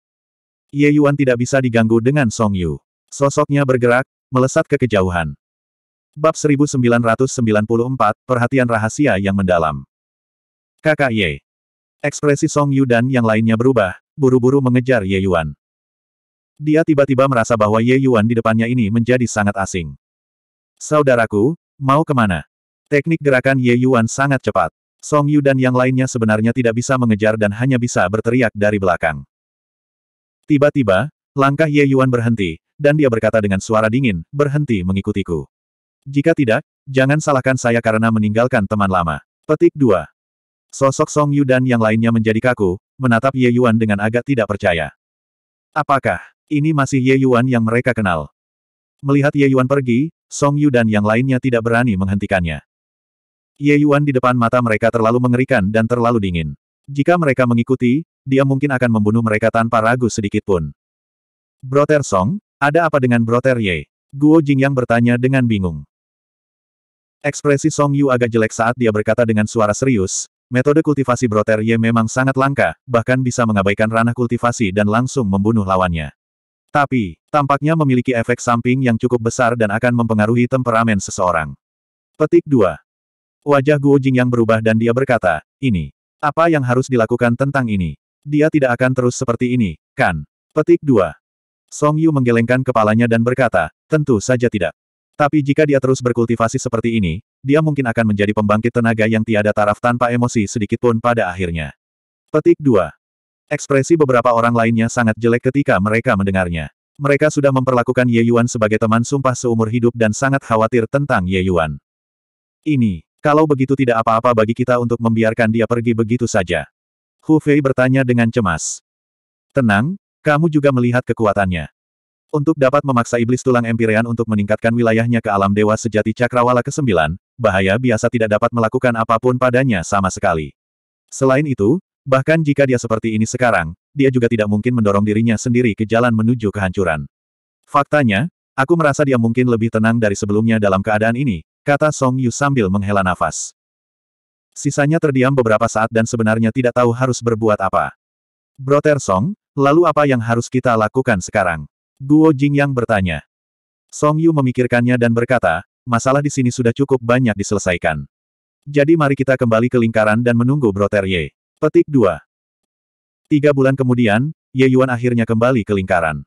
Ye Yuan tidak bisa diganggu dengan Song Yu. Sosoknya bergerak, melesat ke kejauhan. Bab 1994, Perhatian Rahasia yang Mendalam. Kakak Ye. Ekspresi Song Yu dan yang lainnya berubah, buru-buru mengejar Ye Yuan. Dia tiba-tiba merasa bahwa Ye Yuan di depannya ini menjadi sangat asing. Saudaraku, mau kemana? Teknik gerakan Ye Yuan sangat cepat. Song Yu dan yang lainnya sebenarnya tidak bisa mengejar dan hanya bisa berteriak dari belakang. Tiba-tiba, langkah Ye Yuan berhenti, dan dia berkata dengan suara dingin, berhenti mengikutiku. Jika tidak, jangan salahkan saya karena meninggalkan teman lama. Petik 2. Sosok Song Yu dan yang lainnya menjadi kaku, menatap Ye Yuan dengan agak tidak percaya. Apakah ini masih Ye Yuan yang mereka kenal? Melihat Ye Yuan pergi, Song Yu dan yang lainnya tidak berani menghentikannya. Ye Yuan di depan mata mereka terlalu mengerikan dan terlalu dingin. Jika mereka mengikuti, dia mungkin akan membunuh mereka tanpa ragu sedikitpun. pun. Broter Song, ada apa dengan Broter Ye? Guo Jingyang bertanya dengan bingung. Ekspresi Song Yu agak jelek saat dia berkata dengan suara serius, Metode kultivasi Broter Ye memang sangat langka, bahkan bisa mengabaikan ranah kultivasi dan langsung membunuh lawannya. Tapi, tampaknya memiliki efek samping yang cukup besar dan akan mempengaruhi temperamen seseorang. Petik 2. Wajah Guo Jing yang berubah dan dia berkata, ini. Apa yang harus dilakukan tentang ini? Dia tidak akan terus seperti ini, kan? Petik 2. Song Yu menggelengkan kepalanya dan berkata, tentu saja tidak. Tapi jika dia terus berkultivasi seperti ini, dia mungkin akan menjadi pembangkit tenaga yang tiada taraf tanpa emosi sedikitpun pada akhirnya. Petik 2. Ekspresi beberapa orang lainnya sangat jelek ketika mereka mendengarnya. Mereka sudah memperlakukan Ye Yuan sebagai teman sumpah seumur hidup dan sangat khawatir tentang Ye Yuan. Ini, kalau begitu tidak apa-apa bagi kita untuk membiarkan dia pergi begitu saja. Hu Fei bertanya dengan cemas. Tenang, kamu juga melihat kekuatannya. Untuk dapat memaksa iblis tulang Empyrean untuk meningkatkan wilayahnya ke alam dewa sejati Cakrawala ke-9, bahaya biasa tidak dapat melakukan apapun padanya sama sekali. Selain itu, bahkan jika dia seperti ini sekarang, dia juga tidak mungkin mendorong dirinya sendiri ke jalan menuju kehancuran. Faktanya, aku merasa dia mungkin lebih tenang dari sebelumnya dalam keadaan ini, kata Song Yu sambil menghela nafas. Sisanya terdiam beberapa saat dan sebenarnya tidak tahu harus berbuat apa. Broter Song, lalu apa yang harus kita lakukan sekarang? Guo Jing yang bertanya. Song Yu memikirkannya dan berkata, masalah di sini sudah cukup banyak diselesaikan. Jadi mari kita kembali ke lingkaran dan menunggu Broter Ye. Petik 2. Tiga bulan kemudian, Ye Yuan akhirnya kembali ke lingkaran.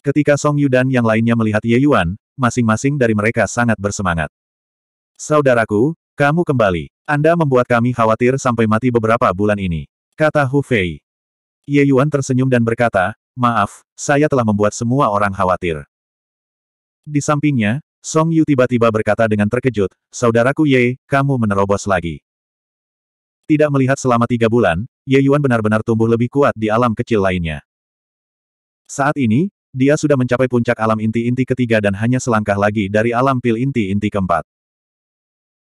Ketika Song Yu dan yang lainnya melihat Ye Yuan, masing-masing dari mereka sangat bersemangat. Saudaraku, kamu kembali. Anda membuat kami khawatir sampai mati beberapa bulan ini. Kata Hu Fei. Ye Yuan tersenyum dan berkata, Maaf, saya telah membuat semua orang khawatir. Di sampingnya, Song Yu tiba-tiba berkata dengan terkejut, Saudaraku Ye, kamu menerobos lagi. Tidak melihat selama tiga bulan, Ye Yuan benar-benar tumbuh lebih kuat di alam kecil lainnya. Saat ini, dia sudah mencapai puncak alam inti-inti ketiga dan hanya selangkah lagi dari alam pil inti-inti keempat.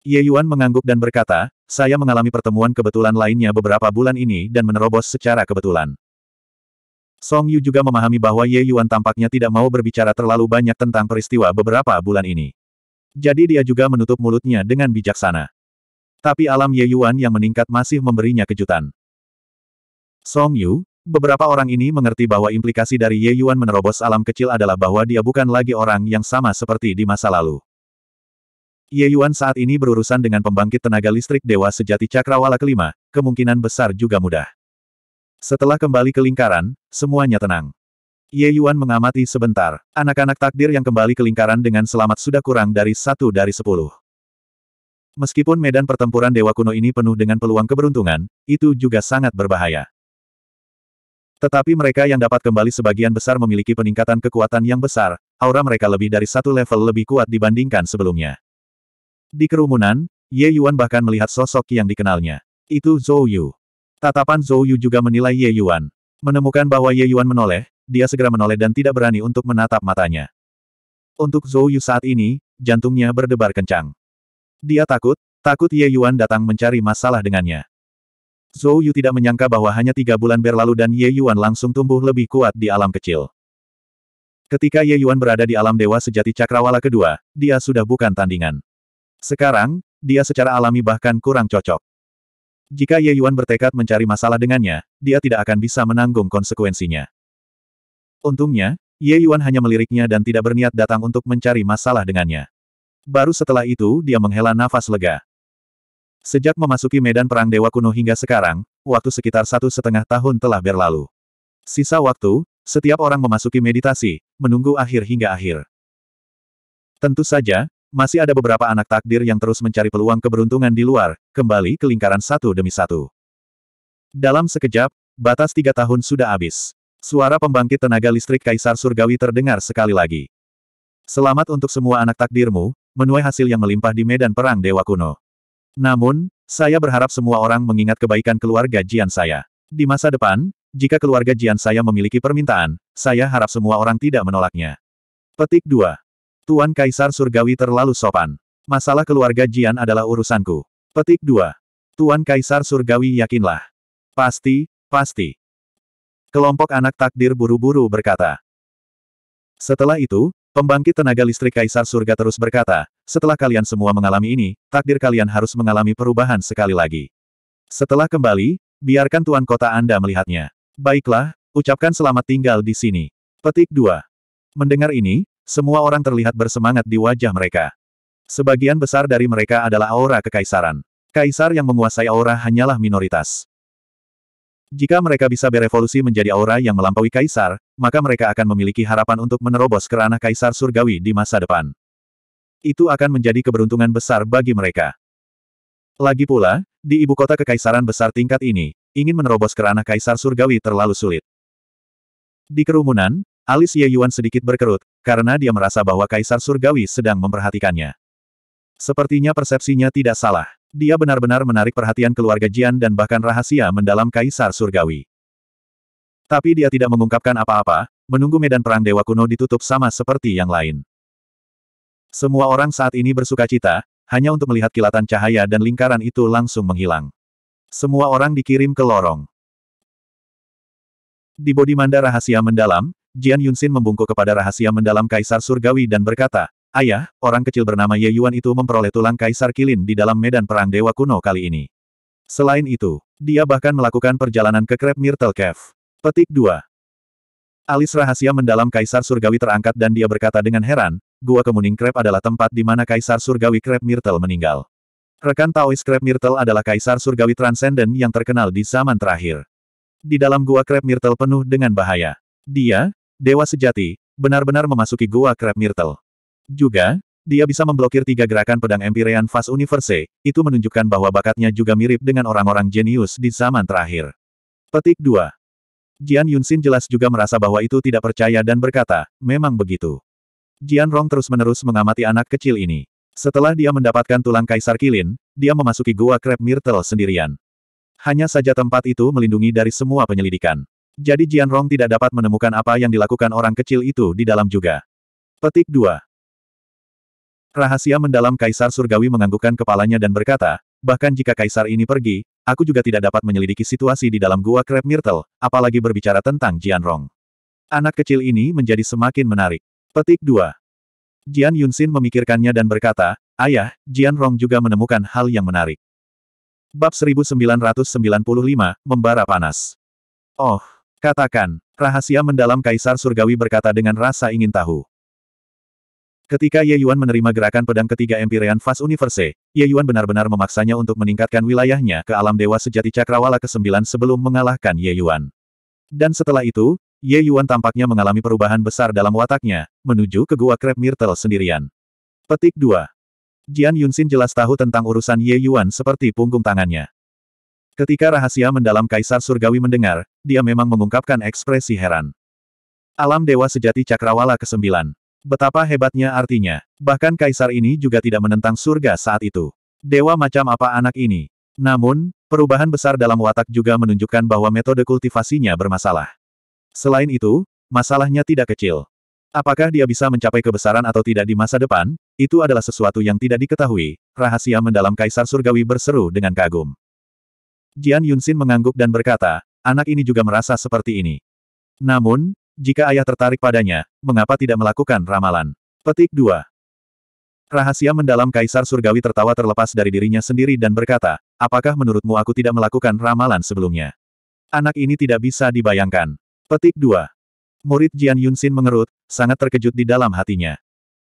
Ye Yuan mengangguk dan berkata, saya mengalami pertemuan kebetulan lainnya beberapa bulan ini dan menerobos secara kebetulan. Song Yu juga memahami bahwa Ye Yuan tampaknya tidak mau berbicara terlalu banyak tentang peristiwa beberapa bulan ini. Jadi dia juga menutup mulutnya dengan bijaksana. Tapi alam Ye Yuan yang meningkat masih memberinya kejutan. Song Yu, beberapa orang ini mengerti bahwa implikasi dari Ye Yuan menerobos alam kecil adalah bahwa dia bukan lagi orang yang sama seperti di masa lalu. Ye Yuan saat ini berurusan dengan pembangkit tenaga listrik dewa sejati cakrawala kelima, kemungkinan besar juga mudah. Setelah kembali ke lingkaran, semuanya tenang. Ye Yuan mengamati sebentar, anak-anak takdir yang kembali ke lingkaran dengan selamat sudah kurang dari satu dari sepuluh. Meskipun medan pertempuran dewa kuno ini penuh dengan peluang keberuntungan, itu juga sangat berbahaya. Tetapi mereka yang dapat kembali sebagian besar memiliki peningkatan kekuatan yang besar, aura mereka lebih dari satu level lebih kuat dibandingkan sebelumnya. Di kerumunan, Ye Yuan bahkan melihat sosok yang dikenalnya. Itu Zhou Yu. Tatapan Zhou Yu juga menilai Ye Yuan. Menemukan bahwa Ye Yuan menoleh, dia segera menoleh dan tidak berani untuk menatap matanya. Untuk Zhou Yu saat ini, jantungnya berdebar kencang. Dia takut, takut Ye Yuan datang mencari masalah dengannya. Zhou Yu tidak menyangka bahwa hanya tiga bulan berlalu dan Ye Yuan langsung tumbuh lebih kuat di alam kecil. Ketika Ye Yuan berada di alam dewa sejati cakrawala kedua, dia sudah bukan tandingan. Sekarang, dia secara alami bahkan kurang cocok. Jika Ye Yuan bertekad mencari masalah dengannya, dia tidak akan bisa menanggung konsekuensinya. Untungnya, Ye Yuan hanya meliriknya dan tidak berniat datang untuk mencari masalah dengannya. Baru setelah itu dia menghela nafas lega. Sejak memasuki medan perang dewa kuno hingga sekarang, waktu sekitar satu setengah tahun telah berlalu. Sisa waktu, setiap orang memasuki meditasi, menunggu akhir hingga akhir. Tentu saja, masih ada beberapa anak takdir yang terus mencari peluang keberuntungan di luar, kembali ke lingkaran satu demi satu. Dalam sekejap, batas tiga tahun sudah habis. Suara pembangkit tenaga listrik Kaisar Surgawi terdengar sekali lagi. Selamat untuk semua anak takdirmu, menuai hasil yang melimpah di medan perang Dewa Kuno. Namun, saya berharap semua orang mengingat kebaikan keluarga Jian saya. Di masa depan, jika keluarga Jian saya memiliki permintaan, saya harap semua orang tidak menolaknya. Petik 2. Tuan Kaisar Surgawi terlalu sopan. Masalah keluarga Jian adalah urusanku. Petik 2. Tuan Kaisar Surgawi yakinlah. Pasti, pasti. Kelompok anak takdir buru-buru berkata. Setelah itu, pembangkit tenaga listrik Kaisar Surga terus berkata, setelah kalian semua mengalami ini, takdir kalian harus mengalami perubahan sekali lagi. Setelah kembali, biarkan tuan kota Anda melihatnya. Baiklah, ucapkan selamat tinggal di sini. Petik 2. Mendengar ini, semua orang terlihat bersemangat di wajah mereka. Sebagian besar dari mereka adalah aura kekaisaran. Kaisar yang menguasai aura hanyalah minoritas. Jika mereka bisa berevolusi menjadi aura yang melampaui kaisar, maka mereka akan memiliki harapan untuk menerobos kerana kaisar surgawi di masa depan. Itu akan menjadi keberuntungan besar bagi mereka. Lagi pula, di ibu kota kekaisaran besar tingkat ini, ingin menerobos kerana kaisar surgawi terlalu sulit. Di kerumunan, Alis Ye Yuan sedikit berkerut, karena dia merasa bahwa Kaisar Surgawi sedang memperhatikannya. Sepertinya persepsinya tidak salah. Dia benar-benar menarik perhatian keluarga Jian dan bahkan rahasia mendalam Kaisar Surgawi. Tapi dia tidak mengungkapkan apa-apa, menunggu medan perang Dewa Kuno ditutup sama seperti yang lain. Semua orang saat ini bersuka cita, hanya untuk melihat kilatan cahaya dan lingkaran itu langsung menghilang. Semua orang dikirim ke lorong. Di bodi manda rahasia mendalam, Jian Yunxin membungkuk kepada rahasia mendalam Kaisar Surgawi dan berkata, Ayah, orang kecil bernama Ye Yuan itu memperoleh tulang Kaisar Kilin di dalam medan perang Dewa Kuno kali ini. Selain itu, dia bahkan melakukan perjalanan ke Krep Myrtle Cave. Petik 2. Alis rahasia mendalam Kaisar Surgawi terangkat dan dia berkata dengan heran, Gua Kemuning Krep adalah tempat di mana Kaisar Surgawi Krep Myrtle meninggal. Rekan Taois Krep Myrtle adalah Kaisar Surgawi Transcendent yang terkenal di zaman terakhir. Di dalam gua Krep Myrtle penuh dengan bahaya. Dia, Dewa Sejati, benar-benar memasuki Gua Crab Myrtle. Juga, dia bisa memblokir tiga gerakan pedang Empyrean Fast Universe, itu menunjukkan bahwa bakatnya juga mirip dengan orang-orang jenius di zaman terakhir. Petik 2. Jian Yunxin jelas juga merasa bahwa itu tidak percaya dan berkata, memang begitu. Jian Rong terus-menerus mengamati anak kecil ini. Setelah dia mendapatkan tulang kaisar kilin, dia memasuki gua Crab Myrtle sendirian. Hanya saja tempat itu melindungi dari semua penyelidikan. Jadi Jian Rong tidak dapat menemukan apa yang dilakukan orang kecil itu di dalam juga. Petik 2. Rahasia mendalam Kaisar Surgawi menganggukkan kepalanya dan berkata, bahkan jika Kaisar ini pergi, aku juga tidak dapat menyelidiki situasi di dalam gua Krep Myrtle, apalagi berbicara tentang Jian Rong. Anak kecil ini menjadi semakin menarik. Petik 2. Jian Yunsin memikirkannya dan berkata, Ayah, Jian Rong juga menemukan hal yang menarik. Bab 1995, Membara Panas. Oh, Katakan, rahasia mendalam Kaisar Surgawi berkata dengan rasa ingin tahu. Ketika Ye Yuan menerima gerakan pedang ketiga Empyrean Fast Universe, Ye Yuan benar-benar memaksanya untuk meningkatkan wilayahnya ke alam dewa sejati Cakrawala ke-9 sebelum mengalahkan Ye Yuan. Dan setelah itu, Ye Yuan tampaknya mengalami perubahan besar dalam wataknya, menuju ke gua Krep Myrtle sendirian. Petik 2. Jian Yunxin jelas tahu tentang urusan Ye Yuan seperti punggung tangannya. Ketika rahasia mendalam Kaisar Surgawi mendengar, dia memang mengungkapkan ekspresi heran. Alam Dewa Sejati Cakrawala ke-9. Betapa hebatnya artinya. Bahkan kaisar ini juga tidak menentang surga saat itu. Dewa macam apa anak ini? Namun, perubahan besar dalam watak juga menunjukkan bahwa metode kultivasinya bermasalah. Selain itu, masalahnya tidak kecil. Apakah dia bisa mencapai kebesaran atau tidak di masa depan, itu adalah sesuatu yang tidak diketahui, rahasia mendalam Kaisar Surgawi berseru dengan kagum. Jian Yunxin mengangguk dan berkata, anak ini juga merasa seperti ini. Namun, jika ayah tertarik padanya, mengapa tidak melakukan ramalan? Petik 2. Rahasia mendalam Kaisar Surgawi tertawa terlepas dari dirinya sendiri dan berkata, apakah menurutmu aku tidak melakukan ramalan sebelumnya? Anak ini tidak bisa dibayangkan. Petik 2. Murid Jian Yunsin mengerut, sangat terkejut di dalam hatinya.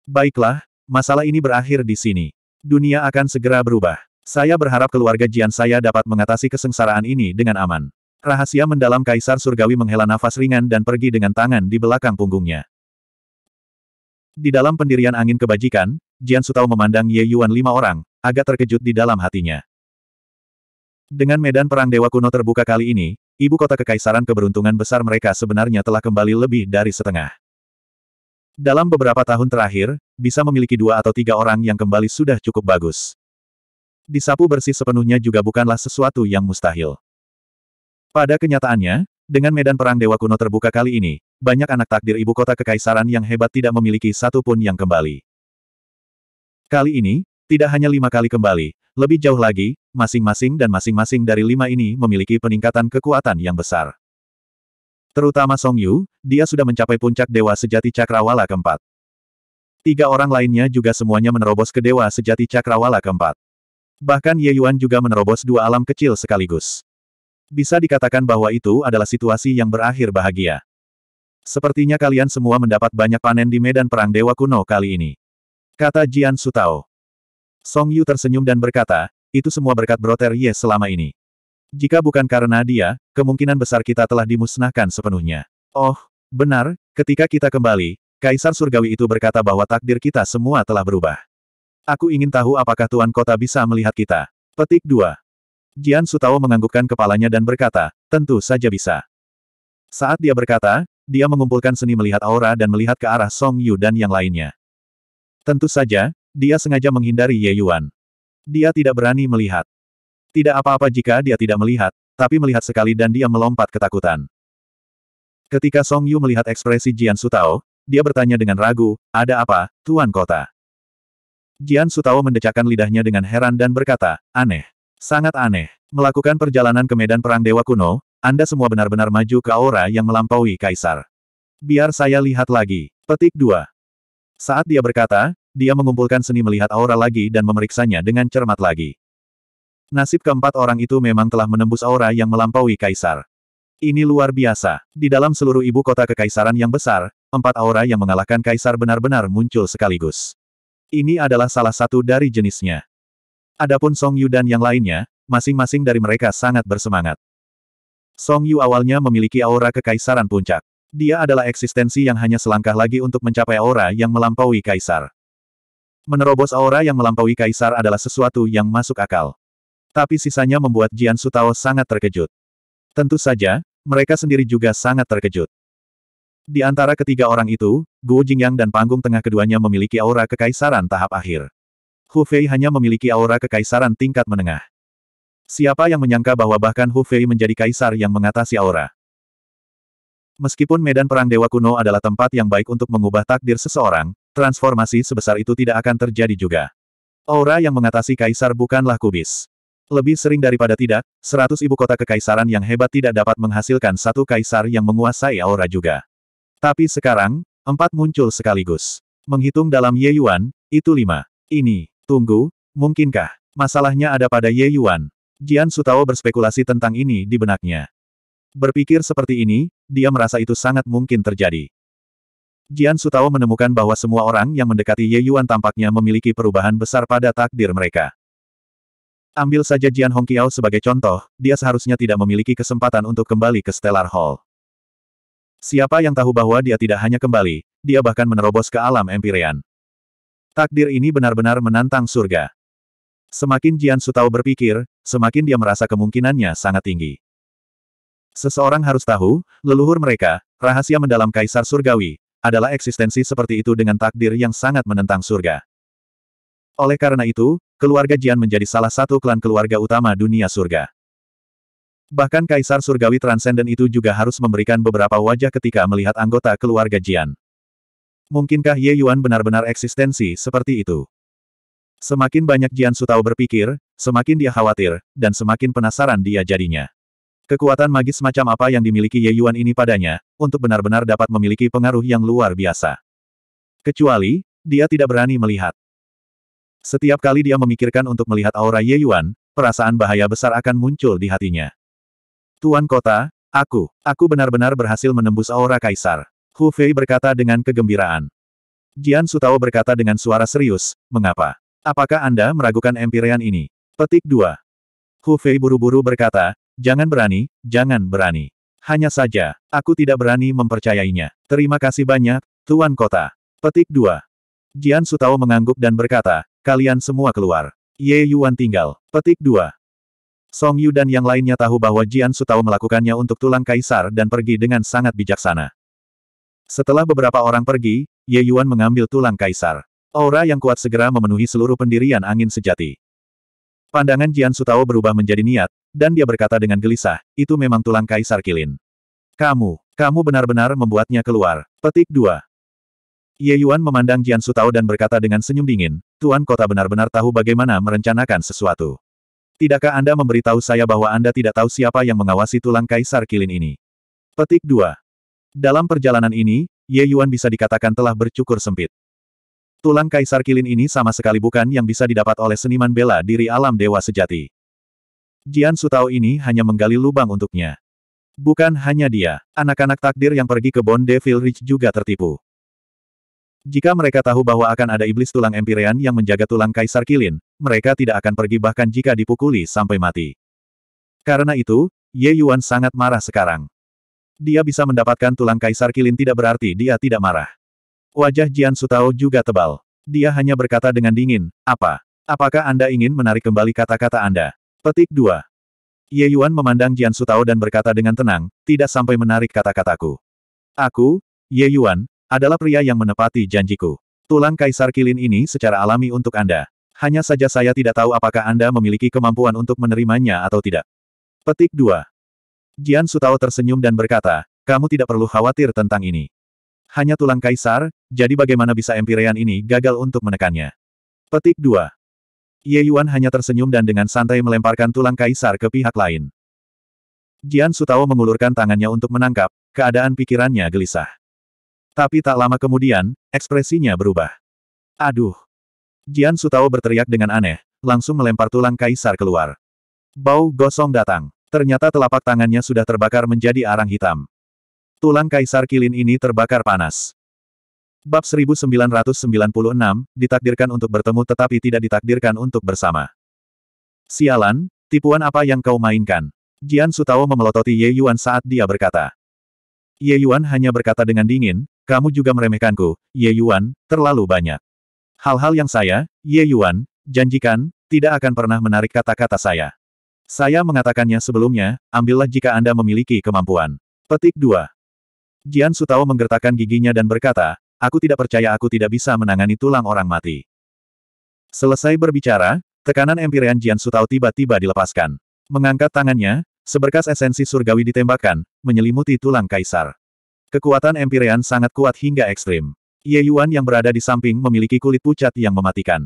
Baiklah, masalah ini berakhir di sini. Dunia akan segera berubah. Saya berharap keluarga Jian saya dapat mengatasi kesengsaraan ini dengan aman. Rahasia mendalam Kaisar Surgawi menghela nafas ringan dan pergi dengan tangan di belakang punggungnya. Di dalam pendirian angin kebajikan, Jian Sutao memandang Ye Yuan lima orang, agak terkejut di dalam hatinya. Dengan medan perang dewa kuno terbuka kali ini, ibu kota kekaisaran keberuntungan besar mereka sebenarnya telah kembali lebih dari setengah. Dalam beberapa tahun terakhir, bisa memiliki dua atau tiga orang yang kembali sudah cukup bagus. Disapu bersih sepenuhnya juga bukanlah sesuatu yang mustahil. Pada kenyataannya, dengan medan perang Dewa Kuno terbuka kali ini, banyak anak takdir ibu kota kekaisaran yang hebat tidak memiliki satu pun yang kembali. Kali ini, tidak hanya lima kali kembali, lebih jauh lagi, masing-masing dan masing-masing dari lima ini memiliki peningkatan kekuatan yang besar. Terutama Song Yu, dia sudah mencapai puncak Dewa Sejati Cakrawala keempat. Tiga orang lainnya juga semuanya menerobos ke Dewa Sejati Cakrawala keempat. Bahkan Ye Yuan juga menerobos dua alam kecil sekaligus. Bisa dikatakan bahwa itu adalah situasi yang berakhir bahagia. Sepertinya kalian semua mendapat banyak panen di medan perang dewa kuno kali ini. Kata Jian Sutao. Song Yu tersenyum dan berkata, itu semua berkat Broter Ye selama ini. Jika bukan karena dia, kemungkinan besar kita telah dimusnahkan sepenuhnya. Oh, benar, ketika kita kembali, Kaisar Surgawi itu berkata bahwa takdir kita semua telah berubah. Aku ingin tahu apakah Tuan Kota bisa melihat kita. Petik 2. Jian Sutao menganggukkan kepalanya dan berkata, tentu saja bisa. Saat dia berkata, dia mengumpulkan seni melihat aura dan melihat ke arah Song Yu dan yang lainnya. Tentu saja, dia sengaja menghindari Ye Yuan. Dia tidak berani melihat. Tidak apa-apa jika dia tidak melihat, tapi melihat sekali dan dia melompat ketakutan. Ketika Song Yu melihat ekspresi Jian Sutao, dia bertanya dengan ragu, ada apa, Tuan Kota? Jian Sutao mendecakkan lidahnya dengan heran dan berkata, aneh. Sangat aneh. Melakukan perjalanan ke medan perang dewa kuno, Anda semua benar-benar maju ke aura yang melampaui kaisar. Biar saya lihat lagi. Petik 2. Saat dia berkata, dia mengumpulkan seni melihat aura lagi dan memeriksanya dengan cermat lagi. Nasib keempat orang itu memang telah menembus aura yang melampaui kaisar. Ini luar biasa. Di dalam seluruh ibu kota kekaisaran yang besar, empat aura yang mengalahkan kaisar benar-benar muncul sekaligus. Ini adalah salah satu dari jenisnya. Adapun Song Yu dan yang lainnya, masing-masing dari mereka sangat bersemangat. Song Yu awalnya memiliki aura kekaisaran puncak. Dia adalah eksistensi yang hanya selangkah lagi untuk mencapai aura yang melampaui kaisar. Menerobos aura yang melampaui kaisar adalah sesuatu yang masuk akal. Tapi sisanya membuat Jian Sutao sangat terkejut. Tentu saja, mereka sendiri juga sangat terkejut. Di antara ketiga orang itu, Guo Jingyang dan panggung tengah keduanya memiliki aura kekaisaran tahap akhir. Hu Fei hanya memiliki aura kekaisaran tingkat menengah. Siapa yang menyangka bahwa bahkan Hu Fei menjadi kaisar yang mengatasi aura? Meskipun medan perang dewa kuno adalah tempat yang baik untuk mengubah takdir seseorang, transformasi sebesar itu tidak akan terjadi juga. Aura yang mengatasi kaisar bukanlah kubis. Lebih sering daripada tidak, seratus ibu kota kekaisaran yang hebat tidak dapat menghasilkan satu kaisar yang menguasai aura juga. Tapi sekarang, empat muncul sekaligus. Menghitung dalam Ye Yuan, itu lima. Ini, Tunggu, mungkinkah? Masalahnya ada pada Ye Yuan. Jian Sutao berspekulasi tentang ini di benaknya. Berpikir seperti ini, dia merasa itu sangat mungkin terjadi. Jian Sutao menemukan bahwa semua orang yang mendekati Ye Yuan tampaknya memiliki perubahan besar pada takdir mereka. Ambil saja Jian Hongqiao sebagai contoh, dia seharusnya tidak memiliki kesempatan untuk kembali ke Stellar Hall. Siapa yang tahu bahwa dia tidak hanya kembali, dia bahkan menerobos ke alam Empyrean. Takdir ini benar-benar menantang surga. Semakin Jian Sutao berpikir, semakin dia merasa kemungkinannya sangat tinggi. Seseorang harus tahu, leluhur mereka, rahasia mendalam kaisar surgawi, adalah eksistensi seperti itu dengan takdir yang sangat menentang surga. Oleh karena itu, keluarga Jian menjadi salah satu klan keluarga utama dunia surga. Bahkan kaisar surgawi transenden itu juga harus memberikan beberapa wajah ketika melihat anggota keluarga Jian. Mungkinkah Ye Yuan benar-benar eksistensi seperti itu? Semakin banyak Jian Su tahu berpikir, semakin dia khawatir, dan semakin penasaran dia jadinya. Kekuatan magis macam apa yang dimiliki Ye Yuan ini padanya, untuk benar-benar dapat memiliki pengaruh yang luar biasa. Kecuali, dia tidak berani melihat. Setiap kali dia memikirkan untuk melihat aura Ye Yuan, perasaan bahaya besar akan muncul di hatinya. Tuan Kota, aku, aku benar-benar berhasil menembus aura Kaisar. Hu Fei berkata dengan kegembiraan. Jian Sutao berkata dengan suara serius, mengapa? Apakah Anda meragukan empirian ini? Petik 2. Hu Fei buru-buru berkata, jangan berani, jangan berani. Hanya saja, aku tidak berani mempercayainya. Terima kasih banyak, Tuan Kota. Petik 2. Jian Sutao mengangguk dan berkata, kalian semua keluar. Ye Yuan tinggal. Petik 2. Song Yu dan yang lainnya tahu bahwa Jian Sutao melakukannya untuk tulang kaisar dan pergi dengan sangat bijaksana. Setelah beberapa orang pergi, Ye Yuan mengambil tulang kaisar. Aura yang kuat segera memenuhi seluruh pendirian angin sejati. Pandangan Jian Sutao berubah menjadi niat, dan dia berkata dengan gelisah, itu memang tulang kaisar kilin. Kamu, kamu benar-benar membuatnya keluar. Petik 2. Ye Yuan memandang Jian Sutao dan berkata dengan senyum dingin, Tuan Kota benar-benar tahu bagaimana merencanakan sesuatu. Tidakkah Anda memberitahu saya bahwa Anda tidak tahu siapa yang mengawasi tulang kaisar kilin ini? Petik 2. Dalam perjalanan ini, Ye Yuan bisa dikatakan telah bercukur sempit. Tulang kaisar kilin ini sama sekali bukan yang bisa didapat oleh seniman bela diri alam dewa sejati. Jian Sutao ini hanya menggali lubang untuknya. Bukan hanya dia, anak-anak takdir yang pergi ke Bond Devil Ridge juga tertipu. Jika mereka tahu bahwa akan ada iblis tulang empirean yang menjaga tulang kaisar kilin, mereka tidak akan pergi bahkan jika dipukuli sampai mati. Karena itu, Ye Yuan sangat marah sekarang. Dia bisa mendapatkan tulang kaisar kilin tidak berarti dia tidak marah. Wajah Jian Sutao juga tebal. Dia hanya berkata dengan dingin, apa? Apakah Anda ingin menarik kembali kata-kata Anda? Petik 2. Ye Yuan memandang Jian Sutao dan berkata dengan tenang, tidak sampai menarik kata-kataku. Aku, Ye Yuan, adalah pria yang menepati janjiku. Tulang kaisar kilin ini secara alami untuk Anda. Hanya saja saya tidak tahu apakah Anda memiliki kemampuan untuk menerimanya atau tidak. Petik 2. Jian Sutao tersenyum dan berkata, kamu tidak perlu khawatir tentang ini. Hanya tulang kaisar, jadi bagaimana bisa empirean ini gagal untuk menekannya. Petik 2. Ye Yuan hanya tersenyum dan dengan santai melemparkan tulang kaisar ke pihak lain. Jian Sutao mengulurkan tangannya untuk menangkap, keadaan pikirannya gelisah. Tapi tak lama kemudian, ekspresinya berubah. Aduh! Jian Sutao berteriak dengan aneh, langsung melempar tulang kaisar keluar. Bau gosong datang. Ternyata telapak tangannya sudah terbakar menjadi arang hitam. Tulang kaisar kilin ini terbakar panas. Bab 1996, ditakdirkan untuk bertemu tetapi tidak ditakdirkan untuk bersama. Sialan, tipuan apa yang kau mainkan? Jian Sutao memelototi Ye Yuan saat dia berkata. Ye Yuan hanya berkata dengan dingin, kamu juga meremehkanku, Ye Yuan, terlalu banyak. Hal-hal yang saya, Ye Yuan, janjikan, tidak akan pernah menarik kata-kata saya. Saya mengatakannya sebelumnya, ambillah jika Anda memiliki kemampuan. Petik 2. Jian Sutao menggertakkan giginya dan berkata, aku tidak percaya aku tidak bisa menangani tulang orang mati. Selesai berbicara, tekanan empirian Jian Sutao tiba-tiba dilepaskan. Mengangkat tangannya, seberkas esensi surgawi ditembakkan, menyelimuti tulang kaisar. Kekuatan empirian sangat kuat hingga ekstrim. Ye Yuan yang berada di samping memiliki kulit pucat yang mematikan.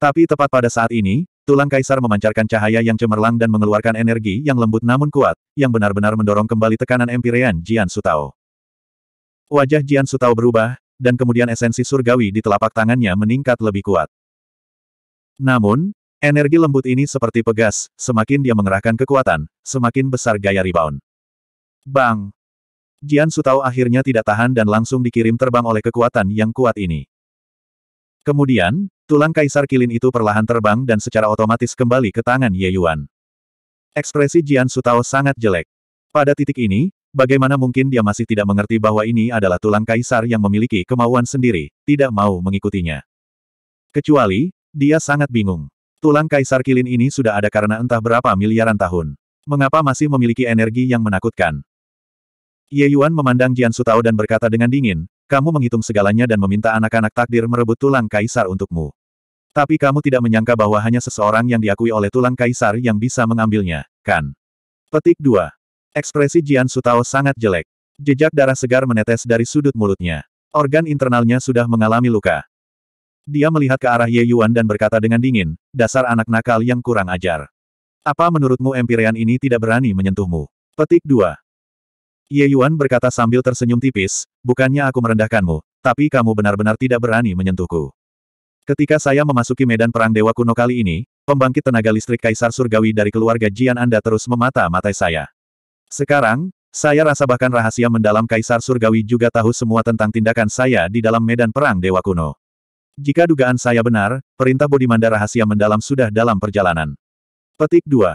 Tapi tepat pada saat ini, Tulang kaisar memancarkan cahaya yang cemerlang dan mengeluarkan energi yang lembut namun kuat, yang benar-benar mendorong kembali tekanan empirean Jian Sutao. Wajah Jian Sutao berubah, dan kemudian esensi surgawi di telapak tangannya meningkat lebih kuat. Namun, energi lembut ini seperti pegas, semakin dia mengerahkan kekuatan, semakin besar gaya rebound. Bang! Jian Sutao akhirnya tidak tahan dan langsung dikirim terbang oleh kekuatan yang kuat ini. Kemudian, Tulang kaisar kilin itu perlahan terbang dan secara otomatis kembali ke tangan Ye Yuan. Ekspresi Jian Sutao sangat jelek. Pada titik ini, bagaimana mungkin dia masih tidak mengerti bahwa ini adalah tulang kaisar yang memiliki kemauan sendiri, tidak mau mengikutinya. Kecuali, dia sangat bingung. Tulang kaisar kilin ini sudah ada karena entah berapa miliaran tahun. Mengapa masih memiliki energi yang menakutkan? Ye Yuan memandang Jian Sutao dan berkata dengan dingin, kamu menghitung segalanya dan meminta anak-anak takdir merebut tulang kaisar untukmu. Tapi kamu tidak menyangka bahwa hanya seseorang yang diakui oleh tulang kaisar yang bisa mengambilnya, kan? Petik 2. Ekspresi Jian Sutao sangat jelek. Jejak darah segar menetes dari sudut mulutnya. Organ internalnya sudah mengalami luka. Dia melihat ke arah Ye Yuan dan berkata dengan dingin, dasar anak nakal yang kurang ajar. Apa menurutmu Empyrean ini tidak berani menyentuhmu? Petik 2. Ye Yuan berkata sambil tersenyum tipis, bukannya aku merendahkanmu, tapi kamu benar-benar tidak berani menyentuhku. Ketika saya memasuki medan perang dewa kuno kali ini, pembangkit tenaga listrik Kaisar Surgawi dari keluarga Jian Anda terus memata-matai saya. Sekarang, saya rasa bahkan rahasia mendalam Kaisar Surgawi juga tahu semua tentang tindakan saya di dalam medan perang dewa kuno. Jika dugaan saya benar, perintah Bodimanda rahasia mendalam sudah dalam perjalanan. Petik 2.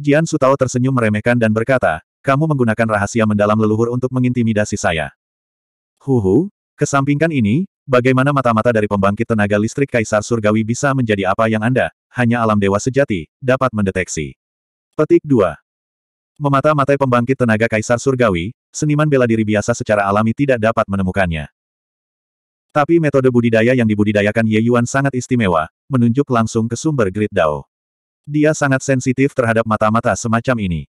Jian Sutao tersenyum meremehkan dan berkata, kamu menggunakan rahasia mendalam leluhur untuk mengintimidasi saya. Huhu, kesampingkan ini, Bagaimana mata-mata dari pembangkit tenaga listrik Kaisar Surgawi bisa menjadi apa yang Anda, hanya alam dewa sejati, dapat mendeteksi. Petik 2. Memata-matai pembangkit tenaga Kaisar Surgawi, seniman bela diri biasa secara alami tidak dapat menemukannya. Tapi metode budidaya yang dibudidayakan Ye Yuan sangat istimewa, menunjuk langsung ke sumber Grid Dao. Dia sangat sensitif terhadap mata-mata semacam ini.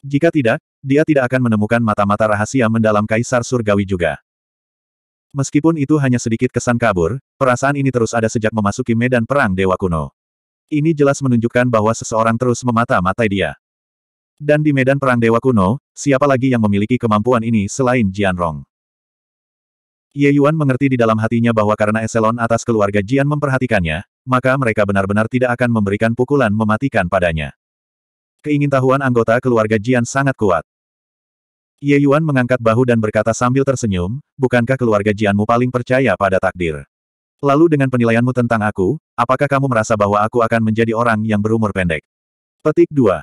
Jika tidak, dia tidak akan menemukan mata-mata rahasia mendalam Kaisar Surgawi juga. Meskipun itu hanya sedikit kesan kabur, perasaan ini terus ada sejak memasuki medan perang Dewa Kuno. Ini jelas menunjukkan bahwa seseorang terus memata-matai dia. Dan di medan perang Dewa Kuno, siapa lagi yang memiliki kemampuan ini selain Jian Rong? Ye Yuan mengerti di dalam hatinya bahwa karena eselon atas keluarga Jian memperhatikannya, maka mereka benar-benar tidak akan memberikan pukulan mematikan padanya. Keingintahuan anggota keluarga Jian sangat kuat. Ye Yuan mengangkat bahu dan berkata sambil tersenyum, bukankah keluarga Jianmu paling percaya pada takdir? Lalu dengan penilaianmu tentang aku, apakah kamu merasa bahwa aku akan menjadi orang yang berumur pendek? Petik 2.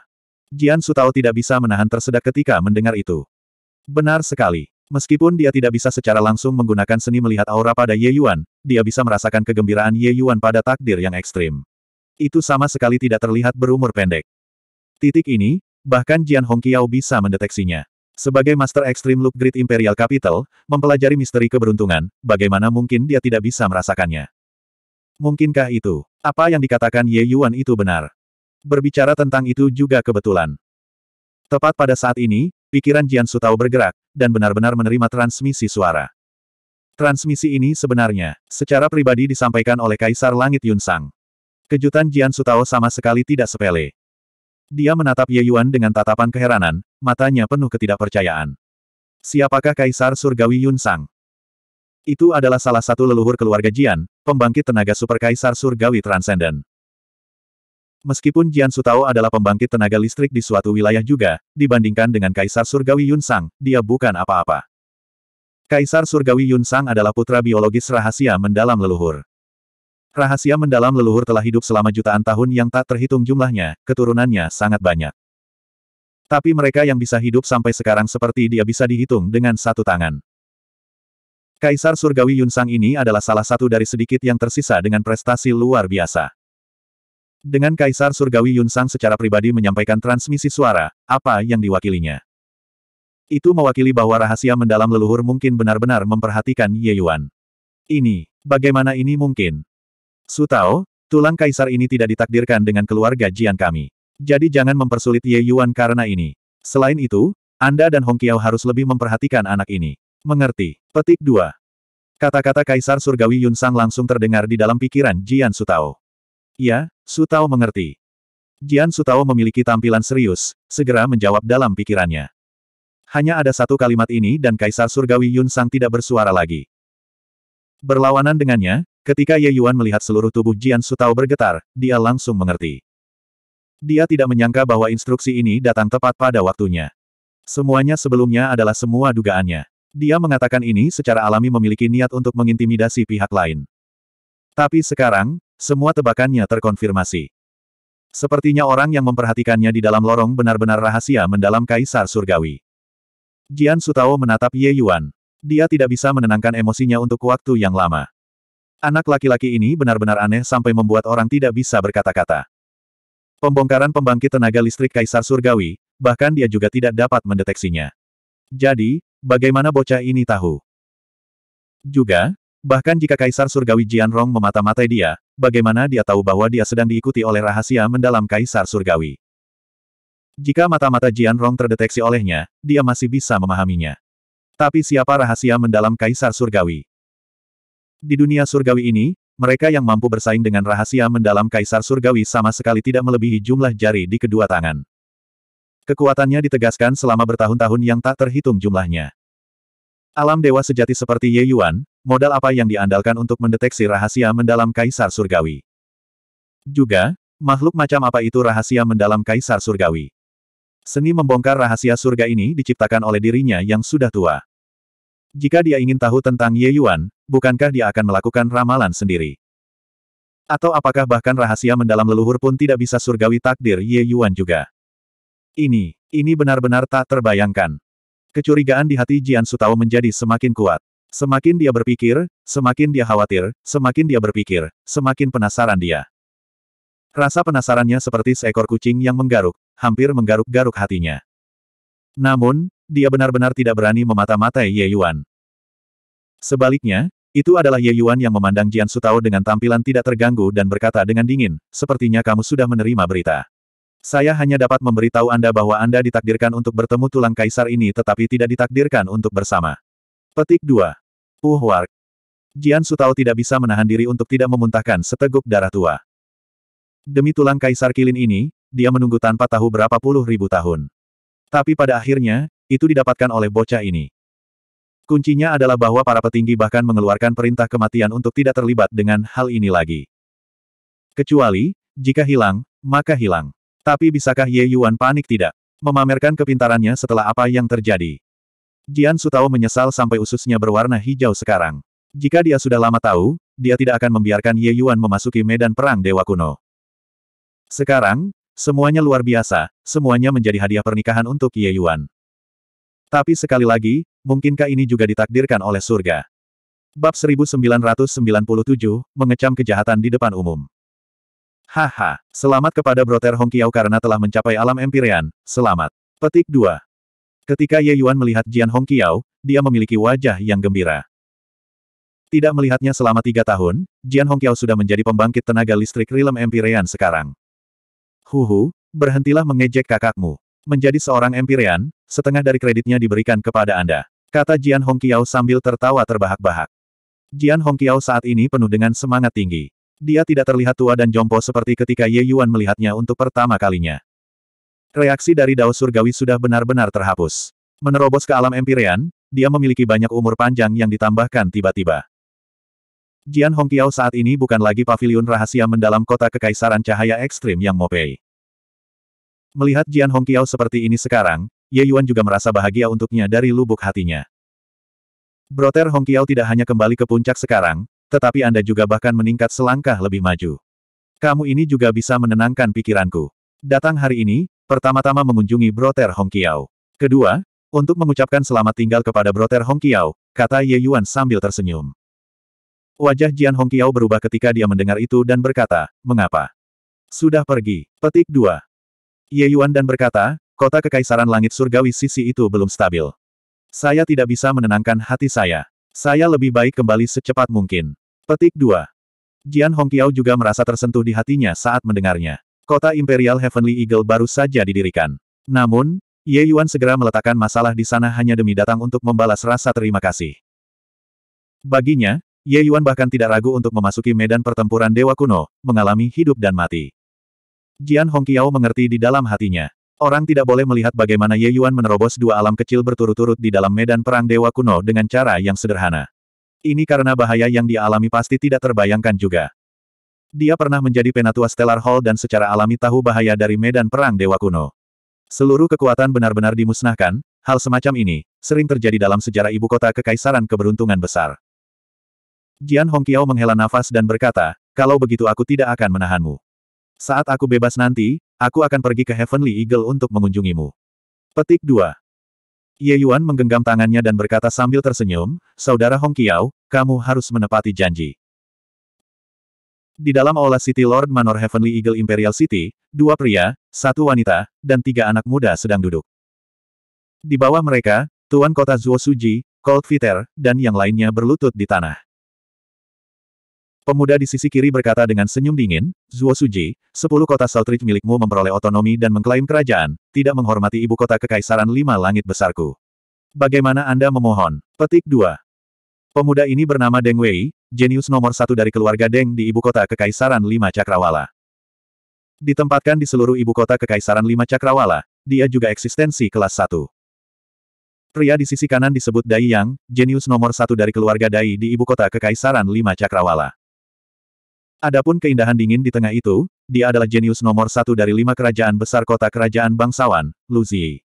Jian Sutao tidak bisa menahan tersedak ketika mendengar itu. Benar sekali. Meskipun dia tidak bisa secara langsung menggunakan seni melihat aura pada Ye Yuan, dia bisa merasakan kegembiraan Ye Yuan pada takdir yang ekstrim. Itu sama sekali tidak terlihat berumur pendek. Titik ini, bahkan Jian Hongqiao bisa mendeteksinya. Sebagai Master Extreme Look Grid Imperial Capital, mempelajari misteri keberuntungan, bagaimana mungkin dia tidak bisa merasakannya? Mungkinkah itu? Apa yang dikatakan Ye Yuan itu benar? Berbicara tentang itu juga kebetulan. Tepat pada saat ini, pikiran Jian Sutao bergerak, dan benar-benar menerima transmisi suara. Transmisi ini sebenarnya, secara pribadi disampaikan oleh Kaisar Langit Yun Sang. Kejutan Jian Sutao sama sekali tidak sepele. Dia menatap Ye Yuan dengan tatapan keheranan, matanya penuh ketidakpercayaan. Siapakah Kaisar Surgawi Yun Sang? Itu adalah salah satu leluhur keluarga Jian, pembangkit tenaga super Kaisar Surgawi Transcendent. Meskipun Jian Sutao adalah pembangkit tenaga listrik di suatu wilayah juga, dibandingkan dengan Kaisar Surgawi Yun Sang, dia bukan apa-apa. Kaisar Surgawi Yun Sang adalah putra biologis rahasia mendalam leluhur. Rahasia mendalam leluhur telah hidup selama jutaan tahun yang tak terhitung jumlahnya, keturunannya sangat banyak. Tapi mereka yang bisa hidup sampai sekarang seperti dia bisa dihitung dengan satu tangan. Kaisar Surgawi Yunsang ini adalah salah satu dari sedikit yang tersisa dengan prestasi luar biasa. Dengan Kaisar Surgawi Yunsang secara pribadi menyampaikan transmisi suara, apa yang diwakilinya. Itu mewakili bahwa rahasia mendalam leluhur mungkin benar-benar memperhatikan Ye Yuan. Ini, bagaimana ini mungkin? Su Tao, tulang kaisar ini tidak ditakdirkan dengan keluarga Jian kami. Jadi jangan mempersulit Ye Yuan karena ini. Selain itu, Anda dan Hong Qiao harus lebih memperhatikan anak ini. Mengerti. Petik 2. Kata-kata Kaisar Surgawi Yun Sang langsung terdengar di dalam pikiran Jian Su Tao. Ya, Su Tao mengerti. Jian Su Tao memiliki tampilan serius, segera menjawab dalam pikirannya. Hanya ada satu kalimat ini dan Kaisar Surgawi Yun Sang tidak bersuara lagi. Berlawanan dengannya, Ketika Ye Yuan melihat seluruh tubuh Jian Sutao bergetar, dia langsung mengerti. Dia tidak menyangka bahwa instruksi ini datang tepat pada waktunya. Semuanya sebelumnya adalah semua dugaannya. Dia mengatakan ini secara alami memiliki niat untuk mengintimidasi pihak lain. Tapi sekarang, semua tebakannya terkonfirmasi. Sepertinya orang yang memperhatikannya di dalam lorong benar-benar rahasia mendalam Kaisar Surgawi. Jian Sutao menatap Ye Yuan. Dia tidak bisa menenangkan emosinya untuk waktu yang lama. Anak laki-laki ini benar-benar aneh sampai membuat orang tidak bisa berkata-kata. Pembongkaran pembangkit tenaga listrik Kaisar Surgawi, bahkan dia juga tidak dapat mendeteksinya. Jadi, bagaimana bocah ini tahu? Juga, bahkan jika Kaisar Surgawi Jianrong memata-matai dia, bagaimana dia tahu bahwa dia sedang diikuti oleh rahasia mendalam Kaisar Surgawi? Jika mata-mata Jianrong terdeteksi olehnya, dia masih bisa memahaminya. Tapi siapa rahasia mendalam Kaisar Surgawi? Di dunia surgawi ini, mereka yang mampu bersaing dengan rahasia mendalam kaisar surgawi sama sekali tidak melebihi jumlah jari di kedua tangan. Kekuatannya ditegaskan selama bertahun-tahun yang tak terhitung jumlahnya. Alam dewa sejati seperti Ye Yuan, modal apa yang diandalkan untuk mendeteksi rahasia mendalam kaisar surgawi. Juga, makhluk macam apa itu rahasia mendalam kaisar surgawi. Seni membongkar rahasia surga ini diciptakan oleh dirinya yang sudah tua. Jika dia ingin tahu tentang Ye Yuan, bukankah dia akan melakukan ramalan sendiri? Atau apakah bahkan rahasia mendalam leluhur pun tidak bisa surgawi takdir Ye Yuan juga? Ini, ini benar-benar tak terbayangkan. Kecurigaan di hati Jian Sutao menjadi semakin kuat. Semakin dia berpikir, semakin dia khawatir, semakin dia berpikir, semakin penasaran dia. Rasa penasarannya seperti seekor kucing yang menggaruk, hampir menggaruk-garuk hatinya. Namun, dia benar-benar tidak berani memata-matai Ye Yuan. Sebaliknya, itu adalah Ye Yuan yang memandang Jian Sutao dengan tampilan tidak terganggu dan berkata dengan dingin, sepertinya kamu sudah menerima berita. Saya hanya dapat memberitahu Anda bahwa Anda ditakdirkan untuk bertemu tulang kaisar ini tetapi tidak ditakdirkan untuk bersama. Petik 2. Wark. Jian Sutao tidak bisa menahan diri untuk tidak memuntahkan seteguk darah tua. Demi tulang kaisar kilin ini, dia menunggu tanpa tahu berapa puluh ribu tahun. Tapi pada akhirnya, itu didapatkan oleh bocah ini. Kuncinya adalah bahwa para petinggi bahkan mengeluarkan perintah kematian untuk tidak terlibat dengan hal ini lagi. Kecuali, jika hilang, maka hilang. Tapi bisakah Ye Yuan panik tidak? Memamerkan kepintarannya setelah apa yang terjadi. Jian Su Sutao menyesal sampai ususnya berwarna hijau sekarang. Jika dia sudah lama tahu, dia tidak akan membiarkan Ye Yuan memasuki medan perang Dewa Kuno. Sekarang, semuanya luar biasa, semuanya menjadi hadiah pernikahan untuk Ye Yuan. Tapi sekali lagi, mungkinkah ini juga ditakdirkan oleh surga? Bab 1997, mengecam kejahatan di depan umum. Haha, selamat kepada Broter Hong Kiao karena telah mencapai alam Empyrean, selamat. Petik 2. Ketika Ye Yuan melihat Jian Hong Kiao, dia memiliki wajah yang gembira. Tidak melihatnya selama tiga tahun, Jian Hong Kiao sudah menjadi pembangkit tenaga listrik Rilem Empyrean sekarang. Huhu, berhentilah mengejek kakakmu. Menjadi seorang Empyrean, Setengah dari kreditnya diberikan kepada Anda. Kata Jian Hongqiao sambil tertawa terbahak-bahak. Jian Hongqiao saat ini penuh dengan semangat tinggi. Dia tidak terlihat tua dan jompo seperti ketika Ye Yuan melihatnya untuk pertama kalinya. Reaksi dari Dao Surgawi sudah benar-benar terhapus. Menerobos ke alam Empyrean, dia memiliki banyak umur panjang yang ditambahkan tiba-tiba. Jian Hongqiao saat ini bukan lagi pavilion rahasia mendalam kota kekaisaran cahaya ekstrim yang Mopei. Melihat Jian Hongqiao seperti ini sekarang, Ye Yuan juga merasa bahagia untuknya dari lubuk hatinya. Broter Hong Kiao tidak hanya kembali ke puncak sekarang, tetapi Anda juga bahkan meningkat selangkah lebih maju. Kamu ini juga bisa menenangkan pikiranku. Datang hari ini, pertama-tama mengunjungi Broter Hong Kiao. Kedua, untuk mengucapkan selamat tinggal kepada Broter Hong Kiao, kata Ye Yuan sambil tersenyum. Wajah Jian Hong Kiao berubah ketika dia mendengar itu dan berkata, mengapa? Sudah pergi. Petik dua. Ye Yuan dan berkata, Kota Kekaisaran Langit Surgawi sisi itu belum stabil. Saya tidak bisa menenangkan hati saya. Saya lebih baik kembali secepat mungkin. Petik 2. Jian Hongqiao juga merasa tersentuh di hatinya saat mendengarnya. Kota Imperial Heavenly Eagle baru saja didirikan. Namun, Ye Yuan segera meletakkan masalah di sana hanya demi datang untuk membalas rasa terima kasih. Baginya, Ye Yuan bahkan tidak ragu untuk memasuki medan pertempuran Dewa Kuno, mengalami hidup dan mati. Jian Hongqiao mengerti di dalam hatinya. Orang tidak boleh melihat bagaimana Ye Yuan menerobos dua alam kecil berturut-turut di dalam medan perang dewa kuno dengan cara yang sederhana. Ini karena bahaya yang dialami pasti tidak terbayangkan juga. Dia pernah menjadi penatua Stellar Hall dan secara alami tahu bahaya dari medan perang dewa kuno. Seluruh kekuatan benar-benar dimusnahkan, hal semacam ini, sering terjadi dalam sejarah ibu kota kekaisaran keberuntungan besar. Jian Hongqiao menghela nafas dan berkata, kalau begitu aku tidak akan menahanmu. Saat aku bebas nanti, aku akan pergi ke Heavenly Eagle untuk mengunjungimu. Petik 2. Ye Yuan menggenggam tangannya dan berkata sambil tersenyum, Saudara Hong Kiao, kamu harus menepati janji. Di dalam aula City Lord Manor Heavenly Eagle Imperial City, dua pria, satu wanita, dan tiga anak muda sedang duduk. Di bawah mereka, Tuan Kota Zhuo Suji, Cold Fitter, dan yang lainnya berlutut di tanah. Pemuda di sisi kiri berkata dengan senyum dingin, Zuo Suji, sepuluh kota Saltridge milikmu memperoleh otonomi dan mengklaim kerajaan, tidak menghormati ibu kota kekaisaran lima langit besarku. Bagaimana Anda memohon? Petik 2. Pemuda ini bernama Deng Wei, jenius nomor satu dari keluarga Deng di ibu kota kekaisaran lima Cakrawala. Ditempatkan di seluruh ibu kota kekaisaran lima Cakrawala, dia juga eksistensi kelas satu. Pria di sisi kanan disebut Dai Yang, jenius nomor satu dari keluarga Dai di ibu kota kekaisaran lima Cakrawala. Adapun keindahan dingin di tengah itu, dia adalah jenius nomor satu dari lima kerajaan besar kota kerajaan bangsawan, Luzi.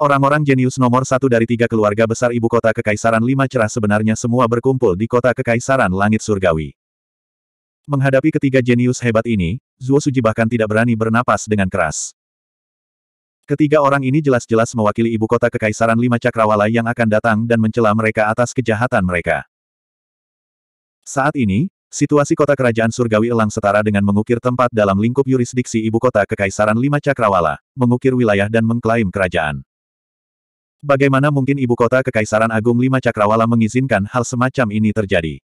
Orang-orang jenius nomor satu dari tiga keluarga besar ibu kota Kekaisaran Lima Cerah sebenarnya semua berkumpul di kota Kekaisaran Langit Surgawi. Menghadapi ketiga jenius hebat ini, Zuo Suji bahkan tidak berani bernapas dengan keras. Ketiga orang ini jelas-jelas mewakili ibu kota Kekaisaran Lima Cakrawala yang akan datang dan mencela mereka atas kejahatan mereka. Saat ini, Situasi kota kerajaan surgawi elang setara dengan mengukir tempat dalam lingkup yurisdiksi ibu kota kekaisaran lima cakrawala, mengukir wilayah dan mengklaim kerajaan. Bagaimana mungkin ibu kota kekaisaran agung lima cakrawala mengizinkan hal semacam ini terjadi?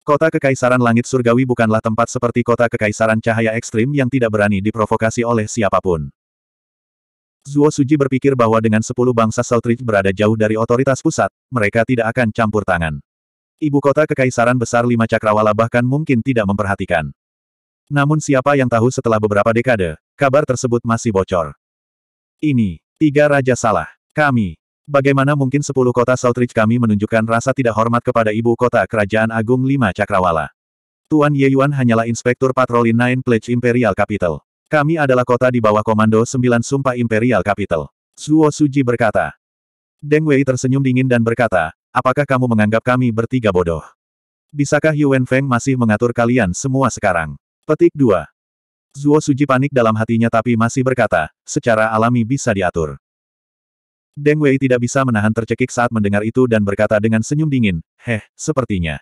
Kota kekaisaran langit surgawi bukanlah tempat seperti kota kekaisaran cahaya ekstrim yang tidak berani diprovokasi oleh siapapun. Zuo Suji berpikir bahwa dengan sepuluh bangsa Southridge berada jauh dari otoritas pusat, mereka tidak akan campur tangan. Ibu kota Kekaisaran Besar Lima Cakrawala bahkan mungkin tidak memperhatikan. Namun siapa yang tahu setelah beberapa dekade, kabar tersebut masih bocor. Ini, tiga raja salah. Kami. Bagaimana mungkin sepuluh kota Southridge kami menunjukkan rasa tidak hormat kepada ibu kota Kerajaan Agung Lima Cakrawala. Tuan Ye Yuan hanyalah Inspektur Patroli Nine Pledge Imperial Capital. Kami adalah kota di bawah komando Sembilan Sumpah Imperial Capital. Suo Suji berkata. Deng Wei tersenyum dingin dan berkata, Apakah kamu menganggap kami bertiga bodoh? Bisakah Yuan Feng masih mengatur kalian semua sekarang? Petik 2. Zuo Suji panik dalam hatinya tapi masih berkata, secara alami bisa diatur. Deng Wei tidak bisa menahan tercekik saat mendengar itu dan berkata dengan senyum dingin, Heh, sepertinya.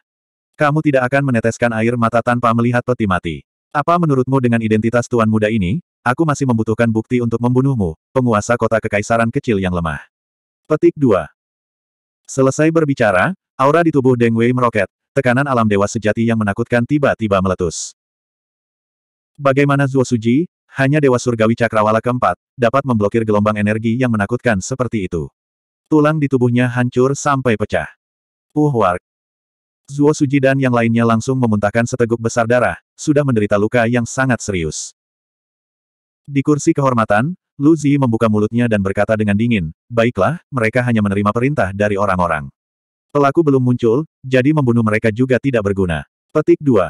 Kamu tidak akan meneteskan air mata tanpa melihat peti mati. Apa menurutmu dengan identitas tuan muda ini? Aku masih membutuhkan bukti untuk membunuhmu, penguasa kota kekaisaran kecil yang lemah. Petik 2. Selesai berbicara, aura di tubuh Deng Wei meroket, tekanan alam dewa sejati yang menakutkan tiba-tiba meletus. Bagaimana Zuo Suji, hanya dewa surgawi cakrawala keempat, dapat memblokir gelombang energi yang menakutkan seperti itu. Tulang di tubuhnya hancur sampai pecah. Uhwark. Zuo Suji dan yang lainnya langsung memuntahkan seteguk besar darah, sudah menderita luka yang sangat serius. Di kursi kehormatan, Luzi membuka mulutnya dan berkata dengan dingin, baiklah, mereka hanya menerima perintah dari orang-orang. Pelaku belum muncul, jadi membunuh mereka juga tidak berguna. Petik 2.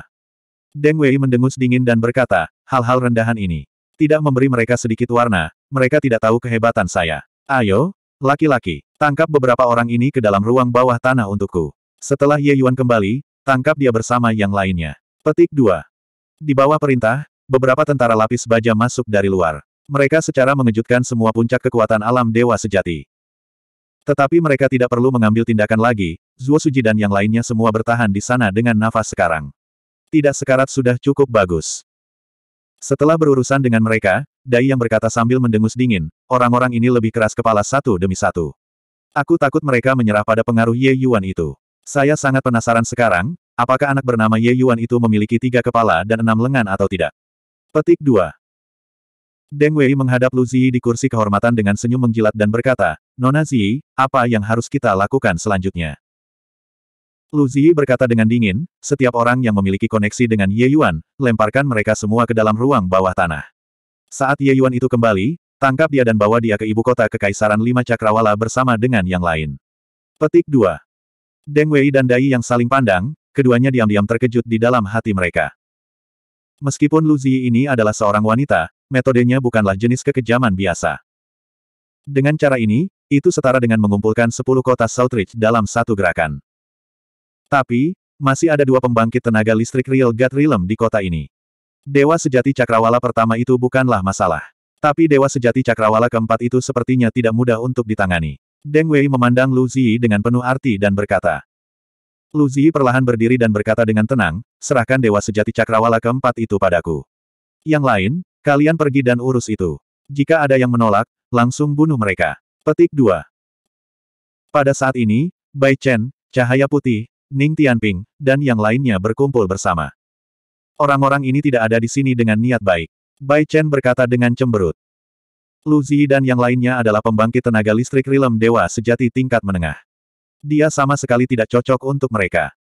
Deng Wei mendengus dingin dan berkata, hal-hal rendahan ini. Tidak memberi mereka sedikit warna, mereka tidak tahu kehebatan saya. Ayo, laki-laki, tangkap beberapa orang ini ke dalam ruang bawah tanah untukku. Setelah Ye Yuan kembali, tangkap dia bersama yang lainnya. Petik 2. Di bawah perintah, beberapa tentara lapis baja masuk dari luar. Mereka secara mengejutkan semua puncak kekuatan alam dewa sejati. Tetapi mereka tidak perlu mengambil tindakan lagi, Zuo Suji dan yang lainnya semua bertahan di sana dengan nafas sekarang. Tidak sekarat sudah cukup bagus. Setelah berurusan dengan mereka, Dai yang berkata sambil mendengus dingin, orang-orang ini lebih keras kepala satu demi satu. Aku takut mereka menyerah pada pengaruh Ye Yuan itu. Saya sangat penasaran sekarang, apakah anak bernama Ye Yuan itu memiliki tiga kepala dan enam lengan atau tidak. Petik 2. Deng Wei menghadap Lu Ziyi di kursi kehormatan dengan senyum menjilat dan berkata, Nona Ziyi, apa yang harus kita lakukan selanjutnya? Lu Ziyi berkata dengan dingin, setiap orang yang memiliki koneksi dengan Ye Yuan, lemparkan mereka semua ke dalam ruang bawah tanah. Saat Ye Yuan itu kembali, tangkap dia dan bawa dia ke ibu kota Kekaisaran Lima Cakrawala bersama dengan yang lain. Petik 2. Deng Wei dan Dai yang saling pandang, keduanya diam-diam terkejut di dalam hati mereka. Meskipun Lu Ziyi ini adalah seorang wanita, metodenya bukanlah jenis kekejaman biasa. Dengan cara ini, itu setara dengan mengumpulkan 10 kota Southridge dalam satu gerakan. Tapi, masih ada dua pembangkit tenaga listrik Real God Realm di kota ini. Dewa sejati cakrawala pertama itu bukanlah masalah. Tapi dewa sejati cakrawala keempat itu sepertinya tidak mudah untuk ditangani. Deng Wei memandang Lu Ziyi dengan penuh arti dan berkata. Lu Ziyi perlahan berdiri dan berkata dengan tenang, serahkan dewa sejati cakrawala keempat itu padaku. Yang lain, Kalian pergi dan urus itu. Jika ada yang menolak, langsung bunuh mereka. Petik 2. Pada saat ini, Bai Chen, Cahaya Putih, Ning Tianping, dan yang lainnya berkumpul bersama. Orang-orang ini tidak ada di sini dengan niat baik. Bai Chen berkata dengan cemberut. Lu Zi dan yang lainnya adalah pembangkit tenaga listrik rilem dewa sejati tingkat menengah. Dia sama sekali tidak cocok untuk mereka.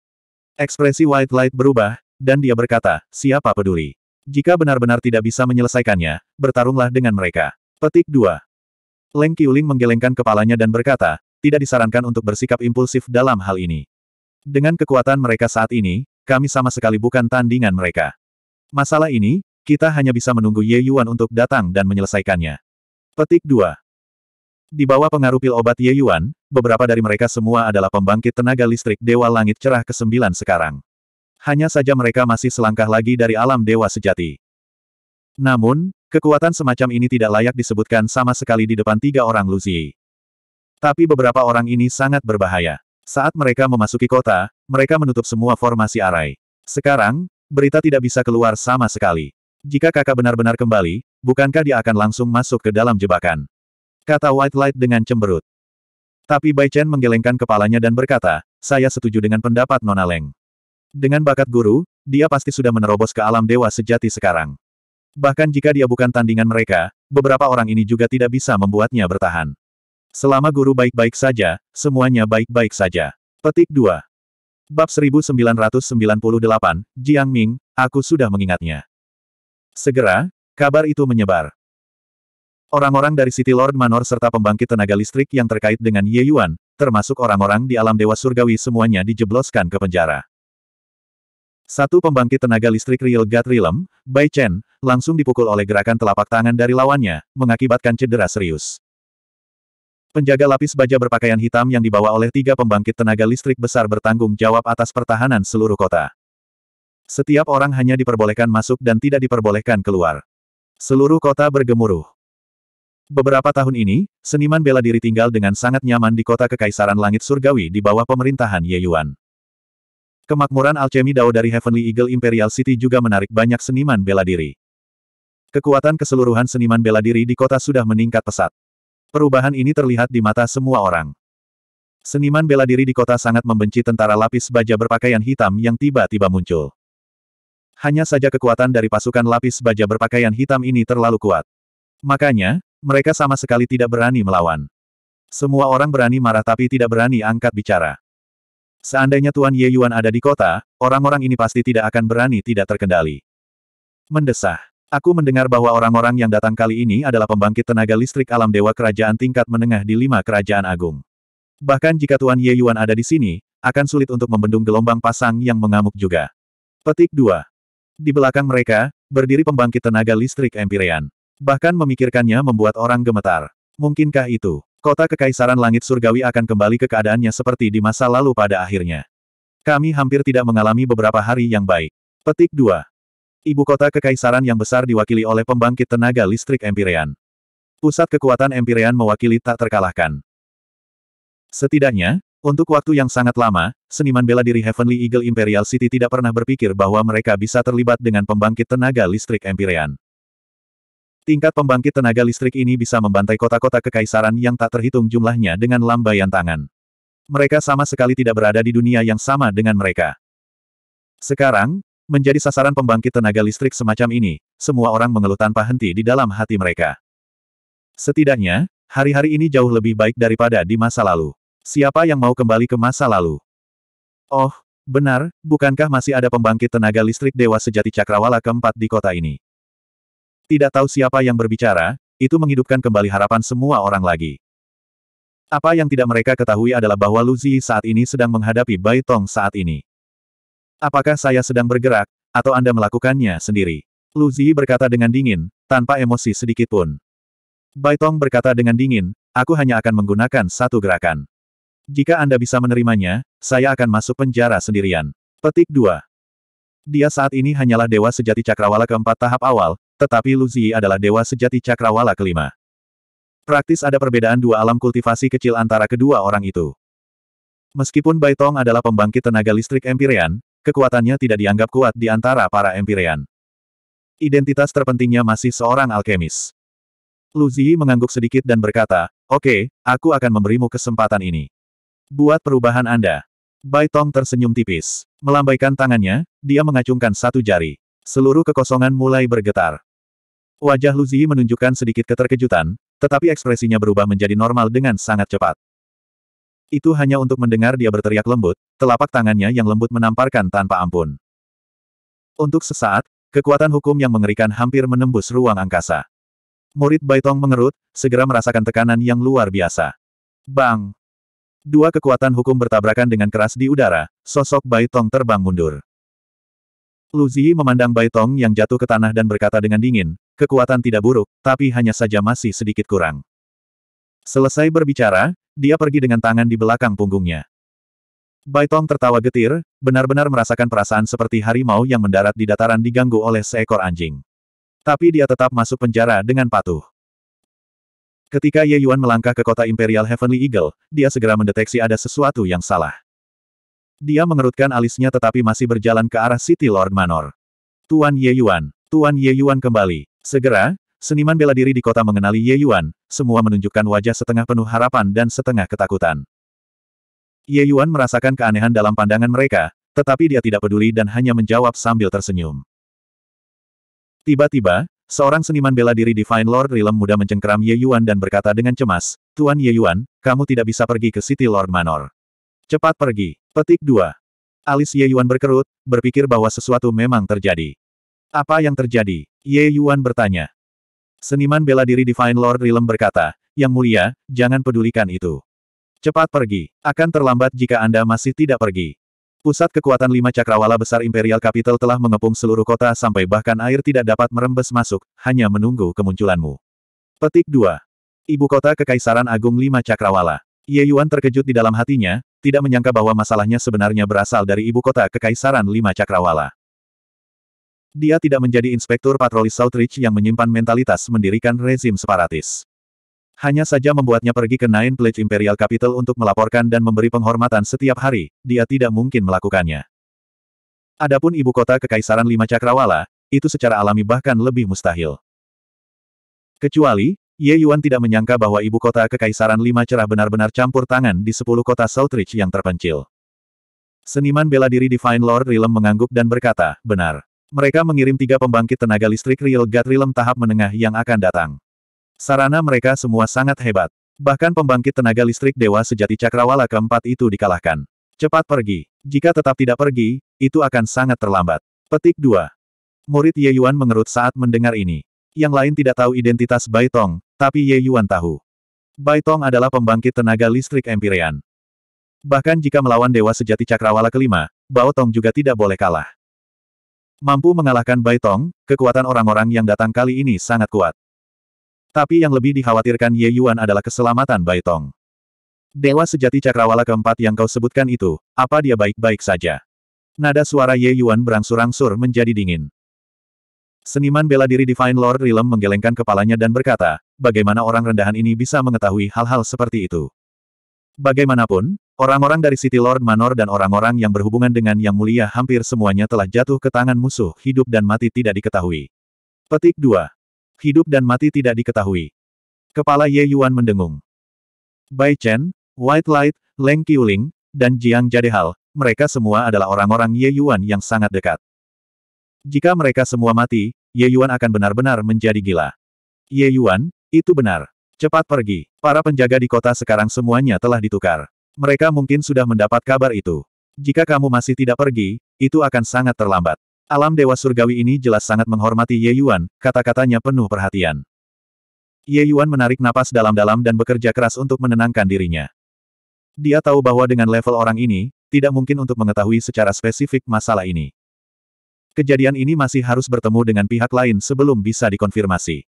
Ekspresi White Light berubah, dan dia berkata, siapa peduli. Jika benar-benar tidak bisa menyelesaikannya, bertarunglah dengan mereka. Petik 2. Leng Qiuling menggelengkan kepalanya dan berkata, tidak disarankan untuk bersikap impulsif dalam hal ini. Dengan kekuatan mereka saat ini, kami sama sekali bukan tandingan mereka. Masalah ini, kita hanya bisa menunggu Ye Yuan untuk datang dan menyelesaikannya. Petik 2. Di bawah pengaruh pil obat Ye Yuan, beberapa dari mereka semua adalah pembangkit tenaga listrik Dewa Langit Cerah ke-9 sekarang hanya saja mereka masih selangkah lagi dari alam dewa sejati. Namun, kekuatan semacam ini tidak layak disebutkan sama sekali di depan tiga orang Luzi. Tapi beberapa orang ini sangat berbahaya. Saat mereka memasuki kota, mereka menutup semua formasi arai. Sekarang, berita tidak bisa keluar sama sekali. Jika kakak benar-benar kembali, bukankah dia akan langsung masuk ke dalam jebakan? Kata White Light dengan cemberut. Tapi Bai Chen menggelengkan kepalanya dan berkata, saya setuju dengan pendapat Nona Leng. Dengan bakat guru, dia pasti sudah menerobos ke alam dewa sejati sekarang. Bahkan jika dia bukan tandingan mereka, beberapa orang ini juga tidak bisa membuatnya bertahan. Selama guru baik-baik saja, semuanya baik-baik saja. Petik 2. Bab 1998, Jiang Ming, aku sudah mengingatnya. Segera, kabar itu menyebar. Orang-orang dari City Lord Manor serta pembangkit tenaga listrik yang terkait dengan Ye Yuan, termasuk orang-orang di alam dewa surgawi semuanya dijebloskan ke penjara. Satu pembangkit tenaga listrik Real God Realm, Bai Chen, langsung dipukul oleh gerakan telapak tangan dari lawannya, mengakibatkan cedera serius. Penjaga lapis baja berpakaian hitam yang dibawa oleh tiga pembangkit tenaga listrik besar bertanggung jawab atas pertahanan seluruh kota. Setiap orang hanya diperbolehkan masuk dan tidak diperbolehkan keluar. Seluruh kota bergemuruh. Beberapa tahun ini, seniman bela diri tinggal dengan sangat nyaman di kota Kekaisaran Langit Surgawi di bawah pemerintahan Ye Yuan. Kemakmuran alchemy Dao dari Heavenly Eagle Imperial City juga menarik banyak seniman bela diri. Kekuatan keseluruhan seniman bela diri di kota sudah meningkat pesat. Perubahan ini terlihat di mata semua orang. Seniman bela diri di kota sangat membenci tentara lapis baja berpakaian hitam yang tiba-tiba muncul. Hanya saja kekuatan dari pasukan lapis baja berpakaian hitam ini terlalu kuat. Makanya, mereka sama sekali tidak berani melawan. Semua orang berani marah tapi tidak berani angkat bicara. Seandainya Tuan Ye Yuan ada di kota, orang-orang ini pasti tidak akan berani tidak terkendali. Mendesah. Aku mendengar bahwa orang-orang yang datang kali ini adalah pembangkit tenaga listrik alam dewa kerajaan tingkat menengah di lima kerajaan agung. Bahkan jika Tuan Ye Yuan ada di sini, akan sulit untuk membendung gelombang pasang yang mengamuk juga. Petik 2. Di belakang mereka, berdiri pembangkit tenaga listrik Empyrean. Bahkan memikirkannya membuat orang gemetar. Mungkinkah itu? Kota Kekaisaran Langit Surgawi akan kembali ke keadaannya seperti di masa lalu pada akhirnya. Kami hampir tidak mengalami beberapa hari yang baik. Petik 2. Ibu kota Kekaisaran yang besar diwakili oleh pembangkit tenaga listrik Empirean. Pusat kekuatan Empirean mewakili tak terkalahkan. Setidaknya, untuk waktu yang sangat lama, seniman bela diri Heavenly Eagle Imperial City tidak pernah berpikir bahwa mereka bisa terlibat dengan pembangkit tenaga listrik Empirean. Tingkat pembangkit tenaga listrik ini bisa membantai kota-kota kekaisaran yang tak terhitung jumlahnya dengan lambaian tangan. Mereka sama sekali tidak berada di dunia yang sama dengan mereka. Sekarang, menjadi sasaran pembangkit tenaga listrik semacam ini, semua orang mengeluh tanpa henti di dalam hati mereka. Setidaknya, hari-hari ini jauh lebih baik daripada di masa lalu. Siapa yang mau kembali ke masa lalu? Oh, benar, bukankah masih ada pembangkit tenaga listrik Dewa Sejati Cakrawala keempat di kota ini? Tidak tahu siapa yang berbicara, itu menghidupkan kembali harapan semua orang lagi. Apa yang tidak mereka ketahui adalah bahwa Lu saat ini sedang menghadapi Bai Tong saat ini. Apakah saya sedang bergerak, atau Anda melakukannya sendiri? Lu berkata dengan dingin, tanpa emosi sedikitpun. pun. Bai Tong berkata dengan dingin, aku hanya akan menggunakan satu gerakan. Jika Anda bisa menerimanya, saya akan masuk penjara sendirian. Petik 2. Dia saat ini hanyalah dewa sejati cakrawala keempat tahap awal, tetapi Lu Ziyi adalah dewa sejati cakrawala kelima. Praktis ada perbedaan dua alam kultivasi kecil antara kedua orang itu. Meskipun Baitong adalah pembangkit tenaga listrik Empyrean, kekuatannya tidak dianggap kuat di antara para Empyrean. Identitas terpentingnya masih seorang alkemis. Luzi mengangguk sedikit dan berkata, Oke, okay, aku akan memberimu kesempatan ini. Buat perubahan Anda. Bai Tong tersenyum tipis. Melambaikan tangannya, dia mengacungkan satu jari. Seluruh kekosongan mulai bergetar. Wajah Luzi menunjukkan sedikit keterkejutan, tetapi ekspresinya berubah menjadi normal dengan sangat cepat. Itu hanya untuk mendengar dia berteriak lembut, telapak tangannya yang lembut menamparkan tanpa ampun. Untuk sesaat, kekuatan hukum yang mengerikan hampir menembus ruang angkasa. Murid Baitong mengerut, segera merasakan tekanan yang luar biasa. Bang! Dua kekuatan hukum bertabrakan dengan keras di udara, sosok Bai Tong terbang mundur. Luzi memandang Bai Tong yang jatuh ke tanah dan berkata dengan dingin, kekuatan tidak buruk, tapi hanya saja masih sedikit kurang. Selesai berbicara, dia pergi dengan tangan di belakang punggungnya. Bai Tong tertawa getir, benar-benar merasakan perasaan seperti harimau yang mendarat di dataran diganggu oleh seekor anjing. Tapi dia tetap masuk penjara dengan patuh. Ketika Ye Yuan melangkah ke kota Imperial Heavenly Eagle, dia segera mendeteksi ada sesuatu yang salah. Dia mengerutkan alisnya tetapi masih berjalan ke arah City Lord Manor. Tuan Ye Yuan, Tuan Ye Yuan kembali. Segera, seniman bela diri di kota mengenali Ye Yuan, semua menunjukkan wajah setengah penuh harapan dan setengah ketakutan. Ye Yuan merasakan keanehan dalam pandangan mereka, tetapi dia tidak peduli dan hanya menjawab sambil tersenyum. Tiba-tiba, Seorang seniman bela diri Divine Lord Realm muda mencengkeram Ye Yuan dan berkata dengan cemas, Tuan Ye Yuan, kamu tidak bisa pergi ke City Lord Manor. Cepat pergi. Petik 2. Alis Ye Yuan berkerut, berpikir bahwa sesuatu memang terjadi. Apa yang terjadi? Ye Yuan bertanya. Seniman bela diri Divine Lord Realm berkata, Yang mulia, jangan pedulikan itu. Cepat pergi. Akan terlambat jika Anda masih tidak pergi. Pusat kekuatan lima cakrawala besar Imperial Capital telah mengepung seluruh kota sampai bahkan air tidak dapat merembes masuk, hanya menunggu kemunculanmu. Petik 2. Ibu kota Kekaisaran Agung Lima Cakrawala. Ye Yuan terkejut di dalam hatinya, tidak menyangka bahwa masalahnya sebenarnya berasal dari ibu kota Kekaisaran Lima Cakrawala. Dia tidak menjadi inspektur patroli Southridge yang menyimpan mentalitas mendirikan rezim separatis hanya saja membuatnya pergi ke Nine Pledge Imperial Capital untuk melaporkan dan memberi penghormatan setiap hari, dia tidak mungkin melakukannya. Adapun ibu kota Kekaisaran Lima Cakrawala, itu secara alami bahkan lebih mustahil. Kecuali, Ye Yuan tidak menyangka bahwa ibu kota Kekaisaran Lima Cerah benar-benar campur tangan di sepuluh kota Southridge yang terpencil. Seniman bela diri Divine Lord Realm mengangguk dan berkata, benar. Mereka mengirim tiga pembangkit tenaga listrik Real God Realm tahap menengah yang akan datang. Sarana mereka semua sangat hebat. Bahkan pembangkit tenaga listrik dewa sejati cakrawala keempat itu dikalahkan. Cepat pergi. Jika tetap tidak pergi, itu akan sangat terlambat. Petik 2. Murid Ye Yuan mengerut saat mendengar ini. Yang lain tidak tahu identitas Bai Tong, tapi Ye Yuan tahu. Bai Tong adalah pembangkit tenaga listrik Empyrean. Bahkan jika melawan Dewa Sejati Cakrawala kelima, Bao Tong juga tidak boleh kalah. Mampu mengalahkan Bai Tong, kekuatan orang-orang yang datang kali ini sangat kuat. Tapi yang lebih dikhawatirkan Ye Yuan adalah keselamatan Bai Tong. Dewa sejati cakrawala keempat yang kau sebutkan itu, apa dia baik-baik saja? Nada suara Ye Yuan berangsur-angsur menjadi dingin. Seniman bela diri Divine Lord Rilem menggelengkan kepalanya dan berkata, bagaimana orang rendahan ini bisa mengetahui hal-hal seperti itu? Bagaimanapun, orang-orang dari City Lord Manor dan orang-orang yang berhubungan dengan Yang Mulia hampir semuanya telah jatuh ke tangan musuh, hidup dan mati tidak diketahui. Petik 2 hidup dan mati tidak diketahui. Kepala Ye Yuan mendengung. Bai Chen, White Light, Leng Qiuling, dan Jiang Jadehal, mereka semua adalah orang-orang Ye Yuan yang sangat dekat. Jika mereka semua mati, Ye Yuan akan benar-benar menjadi gila. Ye Yuan, itu benar. Cepat pergi. Para penjaga di kota sekarang semuanya telah ditukar. Mereka mungkin sudah mendapat kabar itu. Jika kamu masih tidak pergi, itu akan sangat terlambat. Alam Dewa Surgawi ini jelas sangat menghormati Ye Yuan, kata-katanya penuh perhatian. Ye Yuan menarik napas dalam-dalam dan bekerja keras untuk menenangkan dirinya. Dia tahu bahwa dengan level orang ini, tidak mungkin untuk mengetahui secara spesifik masalah ini. Kejadian ini masih harus bertemu dengan pihak lain sebelum bisa dikonfirmasi.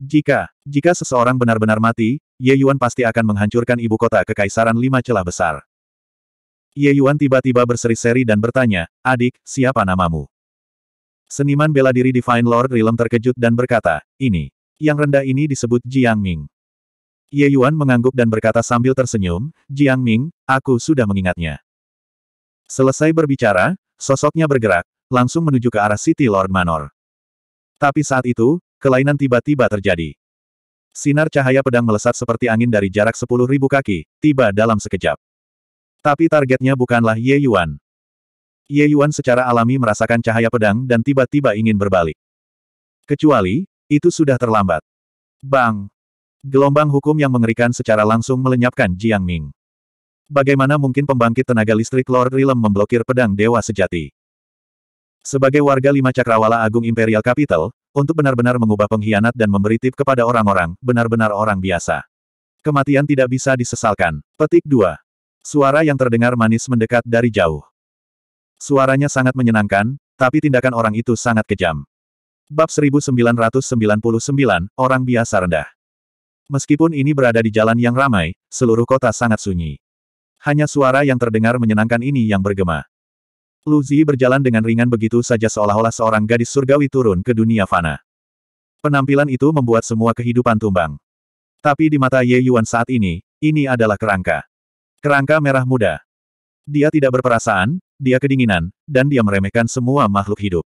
Jika, jika seseorang benar-benar mati, Ye Yuan pasti akan menghancurkan ibu kota kekaisaran lima celah besar. Ye Yuan tiba-tiba berseri-seri dan bertanya, adik, siapa namamu? Seniman bela diri Divine Lord Realm terkejut dan berkata, ini. Yang rendah ini disebut Jiang Ming. Ye Yuan mengangguk dan berkata sambil tersenyum, Jiang Ming, aku sudah mengingatnya. Selesai berbicara, sosoknya bergerak, langsung menuju ke arah City Lord Manor. Tapi saat itu, kelainan tiba-tiba terjadi. Sinar cahaya pedang melesat seperti angin dari jarak 10.000 kaki, tiba dalam sekejap. Tapi targetnya bukanlah Ye Yuan. Ye Yuan secara alami merasakan cahaya pedang dan tiba-tiba ingin berbalik. Kecuali, itu sudah terlambat. Bang! Gelombang hukum yang mengerikan secara langsung melenyapkan Jiang Ming. Bagaimana mungkin pembangkit tenaga listrik Lord Rilem memblokir pedang dewa sejati? Sebagai warga lima cakrawala agung Imperial Capital, untuk benar-benar mengubah pengkhianat dan memberi tip kepada orang-orang, benar-benar orang biasa. Kematian tidak bisa disesalkan. Petik 2. Suara yang terdengar manis mendekat dari jauh. Suaranya sangat menyenangkan, tapi tindakan orang itu sangat kejam. Bab 1999, Orang Biasa Rendah. Meskipun ini berada di jalan yang ramai, seluruh kota sangat sunyi. Hanya suara yang terdengar menyenangkan ini yang bergema. Luzi berjalan dengan ringan begitu saja seolah-olah seorang gadis surgawi turun ke dunia fana. Penampilan itu membuat semua kehidupan tumbang. Tapi di mata Ye Yuan saat ini, ini adalah kerangka. Kerangka merah muda. Dia tidak berperasaan, dia kedinginan, dan dia meremehkan semua makhluk hidup.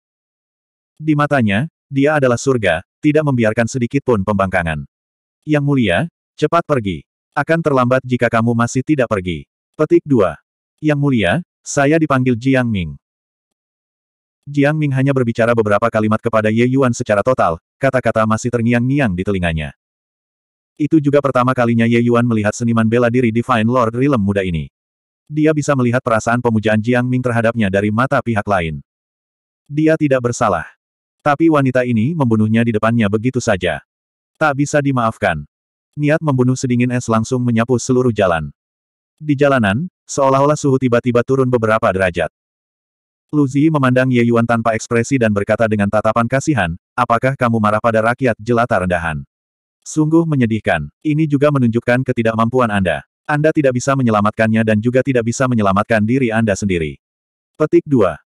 Di matanya, dia adalah surga, tidak membiarkan sedikit pun pembangkangan. Yang mulia, cepat pergi. Akan terlambat jika kamu masih tidak pergi. Petik 2. Yang mulia, saya dipanggil Jiang Ming. Jiang Ming hanya berbicara beberapa kalimat kepada Ye Yuan secara total, kata-kata masih terngiang-ngiang di telinganya. Itu juga pertama kalinya Ye Yuan melihat seniman bela diri Divine Lord Realm muda ini. Dia bisa melihat perasaan pemujaan Jiang Ming terhadapnya dari mata pihak lain. Dia tidak bersalah. Tapi wanita ini membunuhnya di depannya begitu saja. Tak bisa dimaafkan. Niat membunuh sedingin es langsung menyapu seluruh jalan. Di jalanan, seolah-olah suhu tiba-tiba turun beberapa derajat. Luzi memandang Ye Yuan tanpa ekspresi dan berkata dengan tatapan kasihan, apakah kamu marah pada rakyat jelata rendahan? Sungguh menyedihkan, ini juga menunjukkan ketidakmampuan Anda. Anda tidak bisa menyelamatkannya dan juga tidak bisa menyelamatkan diri Anda sendiri. Petik 2.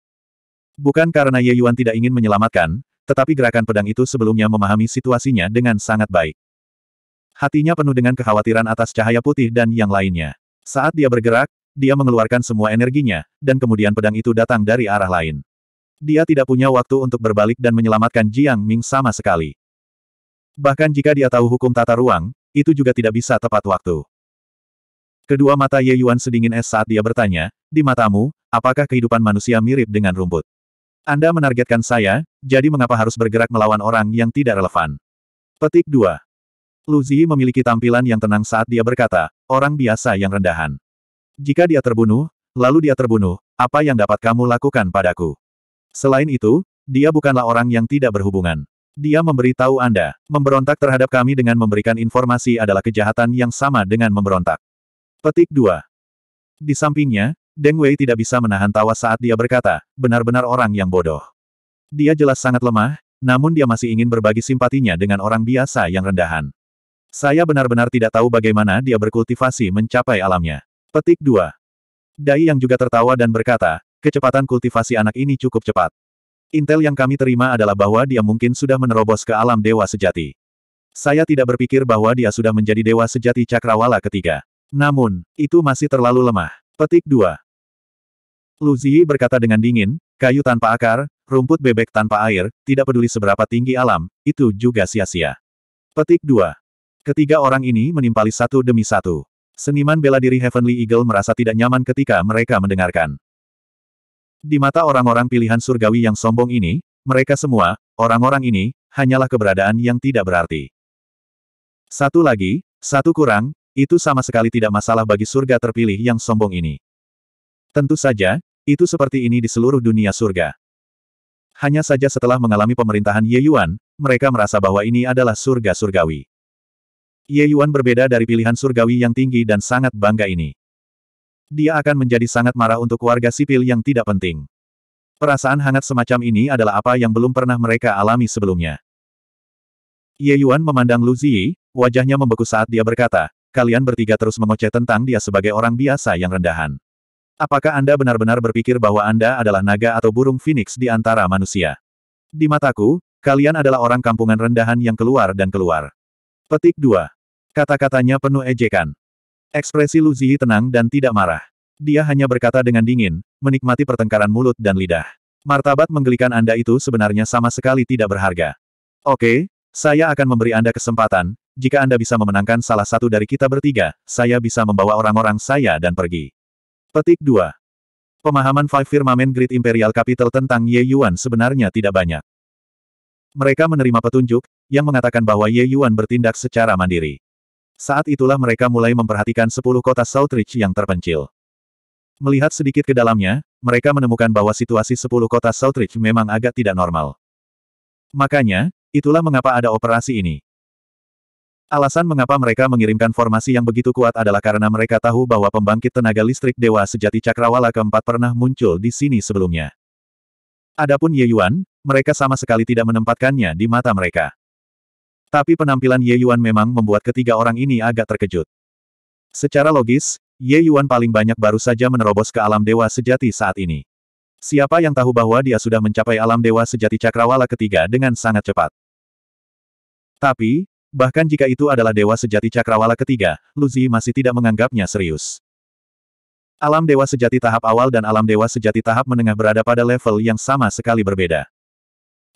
Bukan karena Ye Yuan tidak ingin menyelamatkan, tetapi gerakan pedang itu sebelumnya memahami situasinya dengan sangat baik. Hatinya penuh dengan kekhawatiran atas cahaya putih dan yang lainnya. Saat dia bergerak, dia mengeluarkan semua energinya, dan kemudian pedang itu datang dari arah lain. Dia tidak punya waktu untuk berbalik dan menyelamatkan Jiang Ming sama sekali. Bahkan jika dia tahu hukum tata ruang, itu juga tidak bisa tepat waktu. Kedua mata Ye Yuan sedingin es saat dia bertanya, di matamu, apakah kehidupan manusia mirip dengan rumput? Anda menargetkan saya, jadi mengapa harus bergerak melawan orang yang tidak relevan? Petik 2. Luzi memiliki tampilan yang tenang saat dia berkata, orang biasa yang rendahan. Jika dia terbunuh, lalu dia terbunuh, apa yang dapat kamu lakukan padaku? Selain itu, dia bukanlah orang yang tidak berhubungan. Dia memberitahu Anda, memberontak terhadap kami dengan memberikan informasi adalah kejahatan yang sama dengan memberontak. Petik 2. Di sampingnya, Deng Wei tidak bisa menahan tawa saat dia berkata, benar-benar orang yang bodoh. Dia jelas sangat lemah, namun dia masih ingin berbagi simpatinya dengan orang biasa yang rendahan. Saya benar-benar tidak tahu bagaimana dia berkultivasi mencapai alamnya. Petik 2. Dai yang juga tertawa dan berkata, kecepatan kultivasi anak ini cukup cepat. Intel yang kami terima adalah bahwa dia mungkin sudah menerobos ke alam dewa sejati. Saya tidak berpikir bahwa dia sudah menjadi dewa sejati cakrawala ketiga. Namun, itu masih terlalu lemah. Petik 2. Luzi berkata dengan dingin, kayu tanpa akar, rumput bebek tanpa air, tidak peduli seberapa tinggi alam, itu juga sia-sia. Petik 2. Ketiga orang ini menimpali satu demi satu. Seniman bela diri Heavenly Eagle merasa tidak nyaman ketika mereka mendengarkan. Di mata orang-orang pilihan surgawi yang sombong ini, mereka semua, orang-orang ini, hanyalah keberadaan yang tidak berarti. Satu lagi, satu kurang, itu sama sekali tidak masalah bagi surga terpilih yang sombong ini. Tentu saja, itu seperti ini di seluruh dunia surga. Hanya saja setelah mengalami pemerintahan Ye Yuan, mereka merasa bahwa ini adalah surga surgawi. Ye Yuan berbeda dari pilihan surgawi yang tinggi dan sangat bangga ini. Dia akan menjadi sangat marah untuk warga sipil yang tidak penting. Perasaan hangat semacam ini adalah apa yang belum pernah mereka alami sebelumnya. Ye Yuan memandang Lu Ziyi, wajahnya membeku saat dia berkata, kalian bertiga terus mengoceh tentang dia sebagai orang biasa yang rendahan. Apakah Anda benar-benar berpikir bahwa Anda adalah naga atau burung phoenix di antara manusia? Di mataku, kalian adalah orang kampungan rendahan yang keluar dan keluar. Petik 2. Kata-katanya penuh ejekan. Ekspresi Luzi tenang dan tidak marah. Dia hanya berkata dengan dingin, menikmati pertengkaran mulut dan lidah. Martabat menggelikan Anda itu sebenarnya sama sekali tidak berharga. Oke, saya akan memberi Anda kesempatan, jika Anda bisa memenangkan salah satu dari kita bertiga, saya bisa membawa orang-orang saya dan pergi. Petik 2. Pemahaman Five Firmament Great Imperial Capital tentang Ye Yuan sebenarnya tidak banyak. Mereka menerima petunjuk, yang mengatakan bahwa Ye Yuan bertindak secara mandiri. Saat itulah mereka mulai memperhatikan sepuluh kota Southridge yang terpencil. Melihat sedikit ke dalamnya, mereka menemukan bahwa situasi sepuluh kota Southridge memang agak tidak normal. Makanya, itulah mengapa ada operasi ini. Alasan mengapa mereka mengirimkan formasi yang begitu kuat adalah karena mereka tahu bahwa pembangkit tenaga listrik Dewa Sejati Cakrawala keempat pernah muncul di sini sebelumnya. Adapun Ye Yuan, mereka sama sekali tidak menempatkannya di mata mereka. Tapi penampilan Ye Yuan memang membuat ketiga orang ini agak terkejut. Secara logis, Ye Yuan paling banyak baru saja menerobos ke alam dewa sejati saat ini. Siapa yang tahu bahwa dia sudah mencapai alam dewa sejati cakrawala ketiga dengan sangat cepat. Tapi, Bahkan jika itu adalah dewa sejati cakrawala ketiga, Luzi masih tidak menganggapnya serius. Alam dewa sejati tahap awal dan alam dewa sejati tahap menengah berada pada level yang sama sekali berbeda.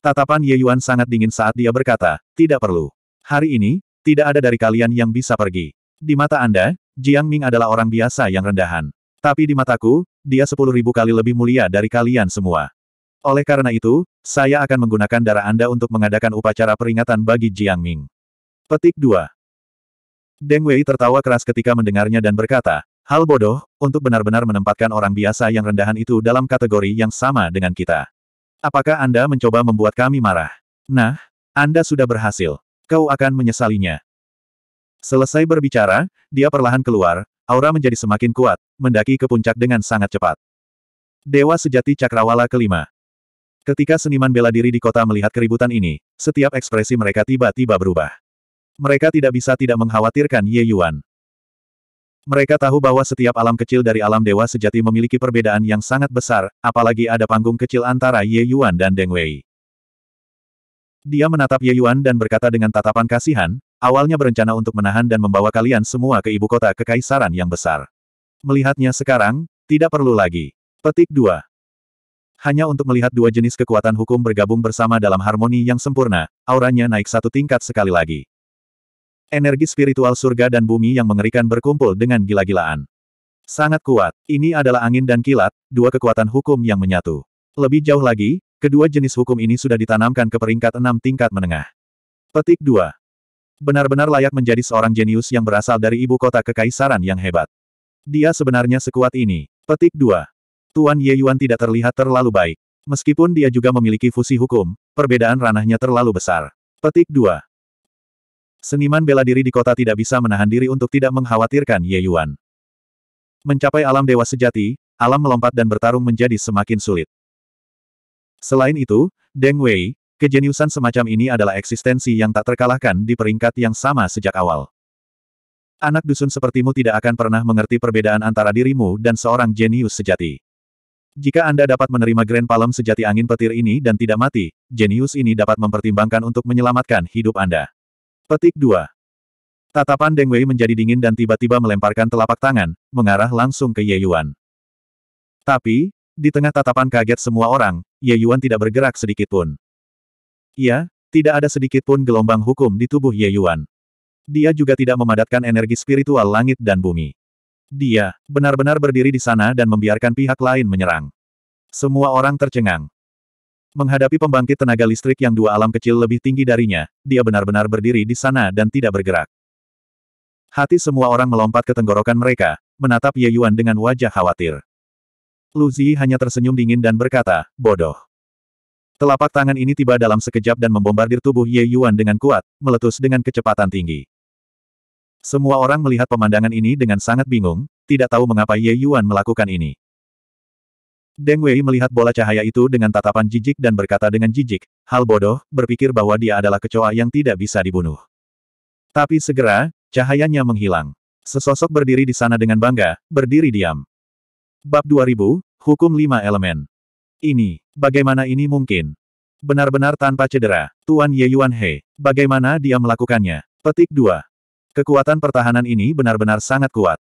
Tatapan Ye Yuan sangat dingin saat dia berkata, tidak perlu. Hari ini, tidak ada dari kalian yang bisa pergi. Di mata Anda, Jiang Ming adalah orang biasa yang rendahan. Tapi di mataku, dia sepuluh ribu kali lebih mulia dari kalian semua. Oleh karena itu, saya akan menggunakan darah Anda untuk mengadakan upacara peringatan bagi Jiang Ming. Petik 2. Deng Wei tertawa keras ketika mendengarnya dan berkata, hal bodoh, untuk benar-benar menempatkan orang biasa yang rendahan itu dalam kategori yang sama dengan kita. Apakah Anda mencoba membuat kami marah? Nah, Anda sudah berhasil. Kau akan menyesalinya. Selesai berbicara, dia perlahan keluar, aura menjadi semakin kuat, mendaki ke puncak dengan sangat cepat. Dewa Sejati Cakrawala kelima. Ketika seniman bela diri di kota melihat keributan ini, setiap ekspresi mereka tiba-tiba berubah. Mereka tidak bisa tidak mengkhawatirkan Ye Yuan. Mereka tahu bahwa setiap alam kecil dari alam dewa sejati memiliki perbedaan yang sangat besar, apalagi ada panggung kecil antara Ye Yuan dan Deng Wei. Dia menatap Ye Yuan dan berkata dengan tatapan kasihan, awalnya berencana untuk menahan dan membawa kalian semua ke ibu kota kekaisaran yang besar. Melihatnya sekarang, tidak perlu lagi. Petik 2. Hanya untuk melihat dua jenis kekuatan hukum bergabung bersama dalam harmoni yang sempurna, auranya naik satu tingkat sekali lagi. Energi spiritual surga dan bumi yang mengerikan berkumpul dengan gila-gilaan. Sangat kuat, ini adalah angin dan kilat, dua kekuatan hukum yang menyatu. Lebih jauh lagi, kedua jenis hukum ini sudah ditanamkan ke peringkat enam tingkat menengah. Petik 2. Benar-benar layak menjadi seorang jenius yang berasal dari ibu kota kekaisaran yang hebat. Dia sebenarnya sekuat ini. Petik 2. Tuan Ye Yuan tidak terlihat terlalu baik. Meskipun dia juga memiliki fusi hukum, perbedaan ranahnya terlalu besar. Petik 2. Seniman bela diri di kota tidak bisa menahan diri untuk tidak mengkhawatirkan Ye Yuan. Mencapai alam dewa sejati, alam melompat dan bertarung menjadi semakin sulit. Selain itu, Deng Wei, kejeniusan semacam ini adalah eksistensi yang tak terkalahkan di peringkat yang sama sejak awal. Anak dusun sepertimu tidak akan pernah mengerti perbedaan antara dirimu dan seorang jenius sejati. Jika Anda dapat menerima Grand Palem sejati angin petir ini dan tidak mati, jenius ini dapat mempertimbangkan untuk menyelamatkan hidup Anda. Petik 2. Tatapan Deng Wei menjadi dingin dan tiba-tiba melemparkan telapak tangan, mengarah langsung ke Ye Yuan. Tapi, di tengah tatapan kaget semua orang, Ye Yuan tidak bergerak sedikit pun. Iya, tidak ada sedikit pun gelombang hukum di tubuh Ye Yuan. Dia juga tidak memadatkan energi spiritual langit dan bumi. Dia benar-benar berdiri di sana dan membiarkan pihak lain menyerang. Semua orang tercengang. Menghadapi pembangkit tenaga listrik yang dua alam kecil lebih tinggi darinya, dia benar-benar berdiri di sana dan tidak bergerak. Hati semua orang melompat ke tenggorokan mereka, menatap Ye Yuan dengan wajah khawatir. Lu Luzi hanya tersenyum dingin dan berkata, bodoh. Telapak tangan ini tiba dalam sekejap dan membombardir tubuh Ye Yuan dengan kuat, meletus dengan kecepatan tinggi. Semua orang melihat pemandangan ini dengan sangat bingung, tidak tahu mengapa Ye Yuan melakukan ini. Deng Wei melihat bola cahaya itu dengan tatapan jijik dan berkata dengan jijik, hal bodoh, berpikir bahwa dia adalah kecoa yang tidak bisa dibunuh. Tapi segera, cahayanya menghilang. Sesosok berdiri di sana dengan bangga, berdiri diam. Bab 2000, Hukum 5 Elemen. Ini, bagaimana ini mungkin? Benar-benar tanpa cedera, Tuan Ye Yuan He, bagaimana dia melakukannya? Petik 2. Kekuatan pertahanan ini benar-benar sangat kuat.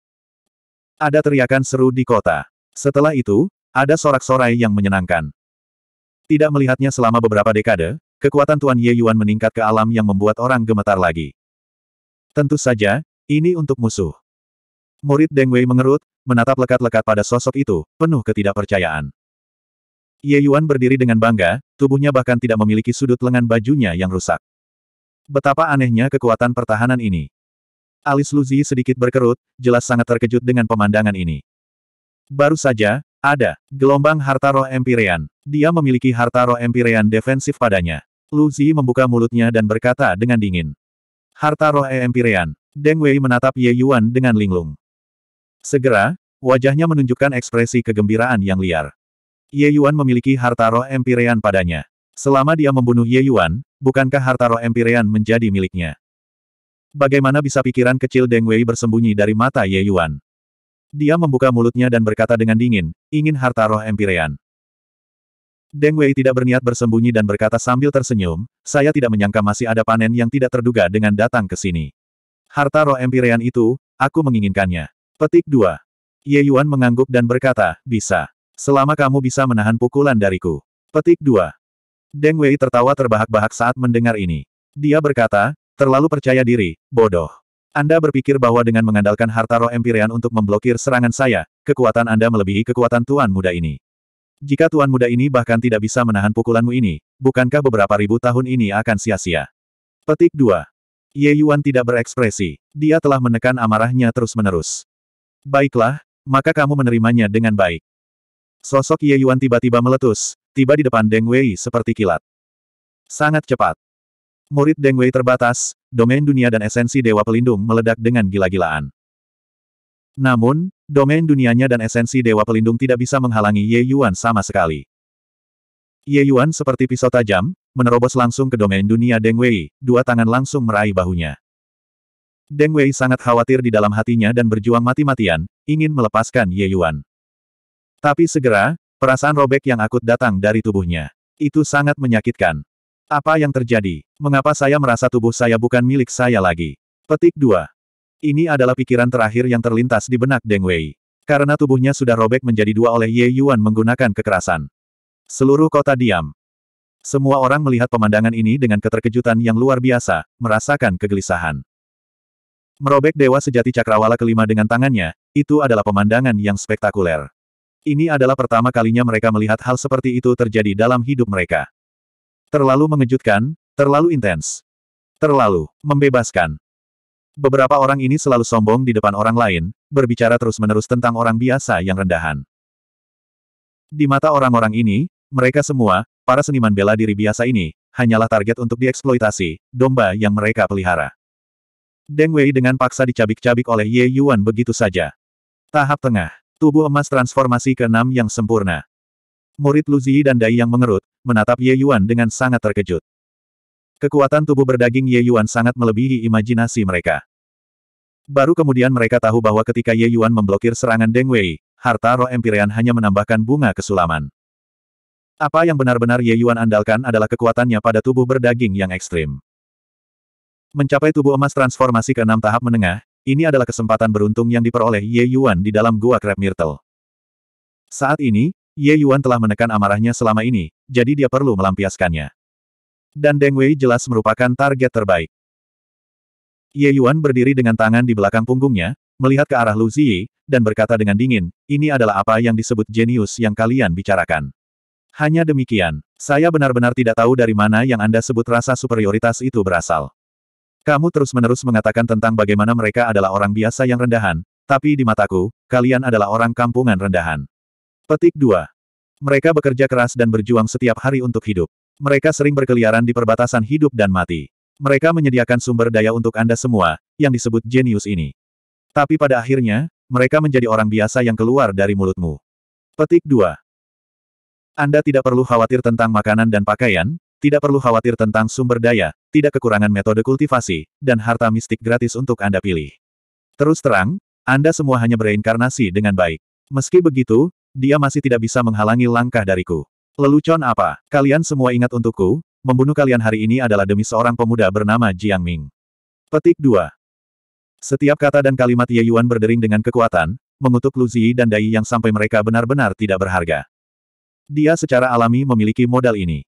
Ada teriakan seru di kota. Setelah itu, ada sorak-sorai yang menyenangkan. Tidak melihatnya selama beberapa dekade, kekuatan Tuan Ye Yuan meningkat ke alam yang membuat orang gemetar lagi. Tentu saja, ini untuk musuh. Murid Deng Wei mengerut, menatap lekat-lekat pada sosok itu, penuh ketidakpercayaan. Ye Yuan berdiri dengan bangga, tubuhnya bahkan tidak memiliki sudut lengan bajunya yang rusak. Betapa anehnya kekuatan pertahanan ini. Alis Luzi sedikit berkerut, jelas sangat terkejut dengan pemandangan ini. Baru saja, ada. Gelombang harta roh Empyrean. Dia memiliki harta roh Empyrean defensif padanya. Luzi membuka mulutnya dan berkata dengan dingin. Harta roh e Empyrean. Deng Wei menatap Ye Yuan dengan linglung. Segera, wajahnya menunjukkan ekspresi kegembiraan yang liar. Ye Yuan memiliki harta roh Empyrean padanya. Selama dia membunuh Ye Yuan, bukankah harta roh Empyrean menjadi miliknya? Bagaimana bisa pikiran kecil Deng Wei bersembunyi dari mata Ye Yuan? Dia membuka mulutnya dan berkata dengan dingin, ingin harta roh Empirean. Deng Wei tidak berniat bersembunyi dan berkata sambil tersenyum, saya tidak menyangka masih ada panen yang tidak terduga dengan datang ke sini. Harta roh Empirean itu, aku menginginkannya. Petik 2. Ye Yuan mengangguk dan berkata, bisa. Selama kamu bisa menahan pukulan dariku. Petik 2. Deng Wei tertawa terbahak-bahak saat mendengar ini. Dia berkata, terlalu percaya diri, bodoh. Anda berpikir bahwa dengan mengandalkan harta roh Empyrean untuk memblokir serangan saya, kekuatan Anda melebihi kekuatan Tuan Muda ini. Jika Tuan Muda ini bahkan tidak bisa menahan pukulanmu ini, bukankah beberapa ribu tahun ini akan sia-sia? Petik 2. Ye Yuan tidak berekspresi. Dia telah menekan amarahnya terus-menerus. Baiklah, maka kamu menerimanya dengan baik. Sosok Ye Yuan tiba-tiba meletus, tiba di depan Deng Wei seperti kilat. Sangat cepat. Murid Deng Wei terbatas, domain dunia dan esensi Dewa Pelindung meledak dengan gila-gilaan. Namun, domain dunianya dan esensi Dewa Pelindung tidak bisa menghalangi Ye Yuan sama sekali. Ye Yuan seperti pisau tajam, menerobos langsung ke domain dunia Deng Wei, dua tangan langsung meraih bahunya. Deng Wei sangat khawatir di dalam hatinya dan berjuang mati-matian, ingin melepaskan Ye Yuan. Tapi segera, perasaan robek yang akut datang dari tubuhnya. Itu sangat menyakitkan. Apa yang terjadi? Mengapa saya merasa tubuh saya bukan milik saya lagi? Petik 2. Ini adalah pikiran terakhir yang terlintas di benak Deng Wei. Karena tubuhnya sudah robek menjadi dua oleh Ye Yuan menggunakan kekerasan. Seluruh kota diam. Semua orang melihat pemandangan ini dengan keterkejutan yang luar biasa, merasakan kegelisahan. Merobek Dewa Sejati Cakrawala kelima dengan tangannya, itu adalah pemandangan yang spektakuler. Ini adalah pertama kalinya mereka melihat hal seperti itu terjadi dalam hidup mereka. Terlalu mengejutkan, terlalu intens. Terlalu membebaskan. Beberapa orang ini selalu sombong di depan orang lain, berbicara terus-menerus tentang orang biasa yang rendahan. Di mata orang-orang ini, mereka semua, para seniman bela diri biasa ini, hanyalah target untuk dieksploitasi, domba yang mereka pelihara. Deng Wei dengan paksa dicabik-cabik oleh Ye Yuan begitu saja. Tahap tengah, tubuh emas transformasi ke-6 yang sempurna. Murid Luzi dan Dai yang mengerut, menatap Ye Yuan dengan sangat terkejut. Kekuatan tubuh berdaging Ye Yuan sangat melebihi imajinasi mereka. Baru kemudian mereka tahu bahwa ketika Ye Yuan memblokir serangan Deng Wei, harta roh Empyrean hanya menambahkan bunga kesulaman. Apa yang benar-benar Ye Yuan andalkan adalah kekuatannya pada tubuh berdaging yang ekstrim. Mencapai tubuh emas transformasi ke enam tahap menengah, ini adalah kesempatan beruntung yang diperoleh Ye Yuan di dalam gua Crab Myrtle. Saat ini, Ye Yuan telah menekan amarahnya selama ini, jadi dia perlu melampiaskannya. Dan Deng Wei jelas merupakan target terbaik. Ye Yuan berdiri dengan tangan di belakang punggungnya, melihat ke arah Lu Ziyi, dan berkata dengan dingin, ini adalah apa yang disebut jenius yang kalian bicarakan. Hanya demikian, saya benar-benar tidak tahu dari mana yang Anda sebut rasa superioritas itu berasal. Kamu terus-menerus mengatakan tentang bagaimana mereka adalah orang biasa yang rendahan, tapi di mataku, kalian adalah orang kampungan rendahan. Petik 2. Mereka bekerja keras dan berjuang setiap hari untuk hidup. Mereka sering berkeliaran di perbatasan hidup dan mati. Mereka menyediakan sumber daya untuk Anda semua, yang disebut jenius ini. Tapi pada akhirnya, mereka menjadi orang biasa yang keluar dari mulutmu. Petik 2. Anda tidak perlu khawatir tentang makanan dan pakaian, tidak perlu khawatir tentang sumber daya, tidak kekurangan metode kultivasi, dan harta mistik gratis untuk Anda pilih. Terus terang, Anda semua hanya bereinkarnasi dengan baik. Meski begitu, dia masih tidak bisa menghalangi langkah dariku. Lelucon apa? Kalian semua ingat untukku, membunuh kalian hari ini adalah demi seorang pemuda bernama Jiang Ming. Petik 2. Setiap kata dan kalimat Ye Yuan berdering dengan kekuatan, mengutuk Lu Ziyi dan Dai yang sampai mereka benar-benar tidak berharga. Dia secara alami memiliki modal ini.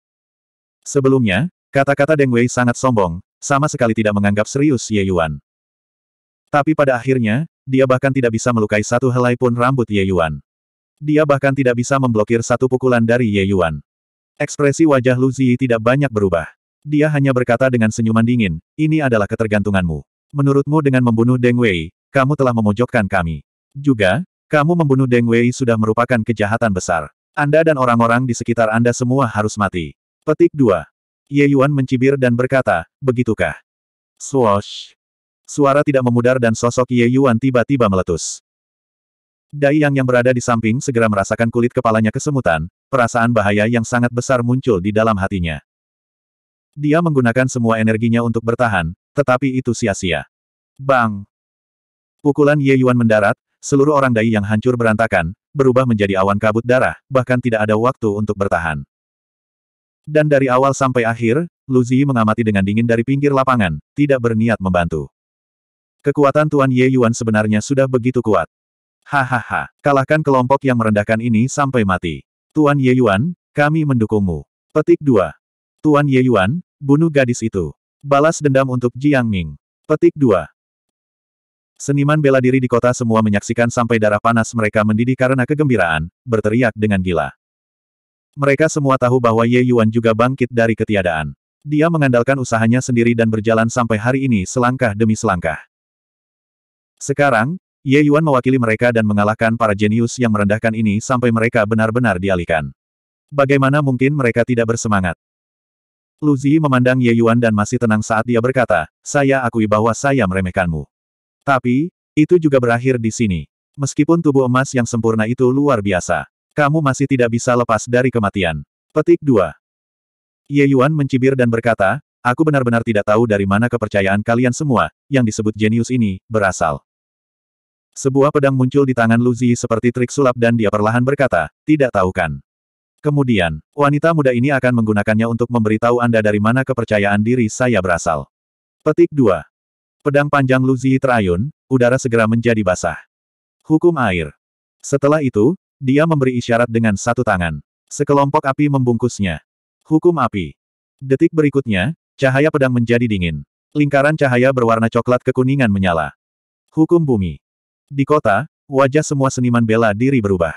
Sebelumnya, kata-kata Deng Wei sangat sombong, sama sekali tidak menganggap serius Ye Yuan. Tapi pada akhirnya, dia bahkan tidak bisa melukai satu helai pun rambut Ye Yuan dia bahkan tidak bisa memblokir satu pukulan dari Ye Yuan. Ekspresi wajah Lu Ziyi tidak banyak berubah. Dia hanya berkata dengan senyuman dingin, ini adalah ketergantunganmu. Menurutmu dengan membunuh Deng Wei, kamu telah memojokkan kami. Juga, kamu membunuh Deng Wei sudah merupakan kejahatan besar. Anda dan orang-orang di sekitar Anda semua harus mati. Petik 2. Ye Yuan mencibir dan berkata, begitukah? Swoosh. Suara tidak memudar dan sosok Ye Yuan tiba-tiba meletus. Dai Yang yang berada di samping segera merasakan kulit kepalanya kesemutan, perasaan bahaya yang sangat besar muncul di dalam hatinya. Dia menggunakan semua energinya untuk bertahan, tetapi itu sia-sia. Bang! Pukulan Ye Yuan mendarat, seluruh orang Dai yang hancur berantakan, berubah menjadi awan kabut darah, bahkan tidak ada waktu untuk bertahan. Dan dari awal sampai akhir, Lu Luzi mengamati dengan dingin dari pinggir lapangan, tidak berniat membantu. Kekuatan Tuan Ye Yuan sebenarnya sudah begitu kuat. Hahaha, kalahkan kelompok yang merendahkan ini sampai mati. Tuan Ye Yuan, kami mendukungmu. Petik 2. Tuan Ye Yuan, bunuh gadis itu. Balas dendam untuk Jiang Ming. Petik 2. Seniman bela diri di kota semua menyaksikan sampai darah panas mereka mendidih karena kegembiraan, berteriak dengan gila. Mereka semua tahu bahwa Ye Yuan juga bangkit dari ketiadaan. Dia mengandalkan usahanya sendiri dan berjalan sampai hari ini selangkah demi selangkah. Sekarang, Ye Yuan mewakili mereka dan mengalahkan para jenius yang merendahkan ini sampai mereka benar-benar dialihkan. Bagaimana mungkin mereka tidak bersemangat? Lu Zi memandang Ye Yuan dan masih tenang saat dia berkata, saya akui bahwa saya meremehkanmu. Tapi, itu juga berakhir di sini. Meskipun tubuh emas yang sempurna itu luar biasa, kamu masih tidak bisa lepas dari kematian. Petik 2. Ye Yuan mencibir dan berkata, Aku benar-benar tidak tahu dari mana kepercayaan kalian semua, yang disebut jenius ini, berasal. Sebuah pedang muncul di tangan Luzi seperti trik sulap dan dia perlahan berkata, tidak tahu kan. Kemudian, wanita muda ini akan menggunakannya untuk memberitahu Anda dari mana kepercayaan diri saya berasal. Petik 2. Pedang panjang Luzi terayun, udara segera menjadi basah. Hukum air. Setelah itu, dia memberi isyarat dengan satu tangan. Sekelompok api membungkusnya. Hukum api. Detik berikutnya, cahaya pedang menjadi dingin. Lingkaran cahaya berwarna coklat kekuningan menyala. Hukum bumi. Di kota, wajah semua seniman bela diri berubah.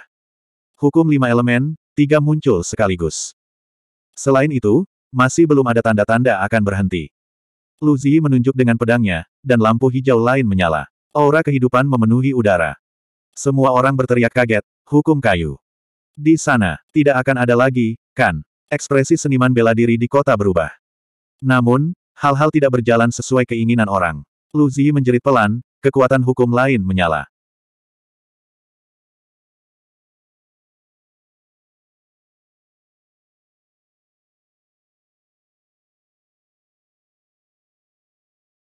Hukum lima elemen, tiga muncul sekaligus. Selain itu, masih belum ada tanda-tanda akan berhenti. Luzi menunjuk dengan pedangnya, dan lampu hijau lain menyala. Aura kehidupan memenuhi udara. Semua orang berteriak kaget, hukum kayu. Di sana, tidak akan ada lagi, kan? Ekspresi seniman bela diri di kota berubah. Namun, hal-hal tidak berjalan sesuai keinginan orang. Luzi menjerit pelan, Kekuatan hukum lain menyala.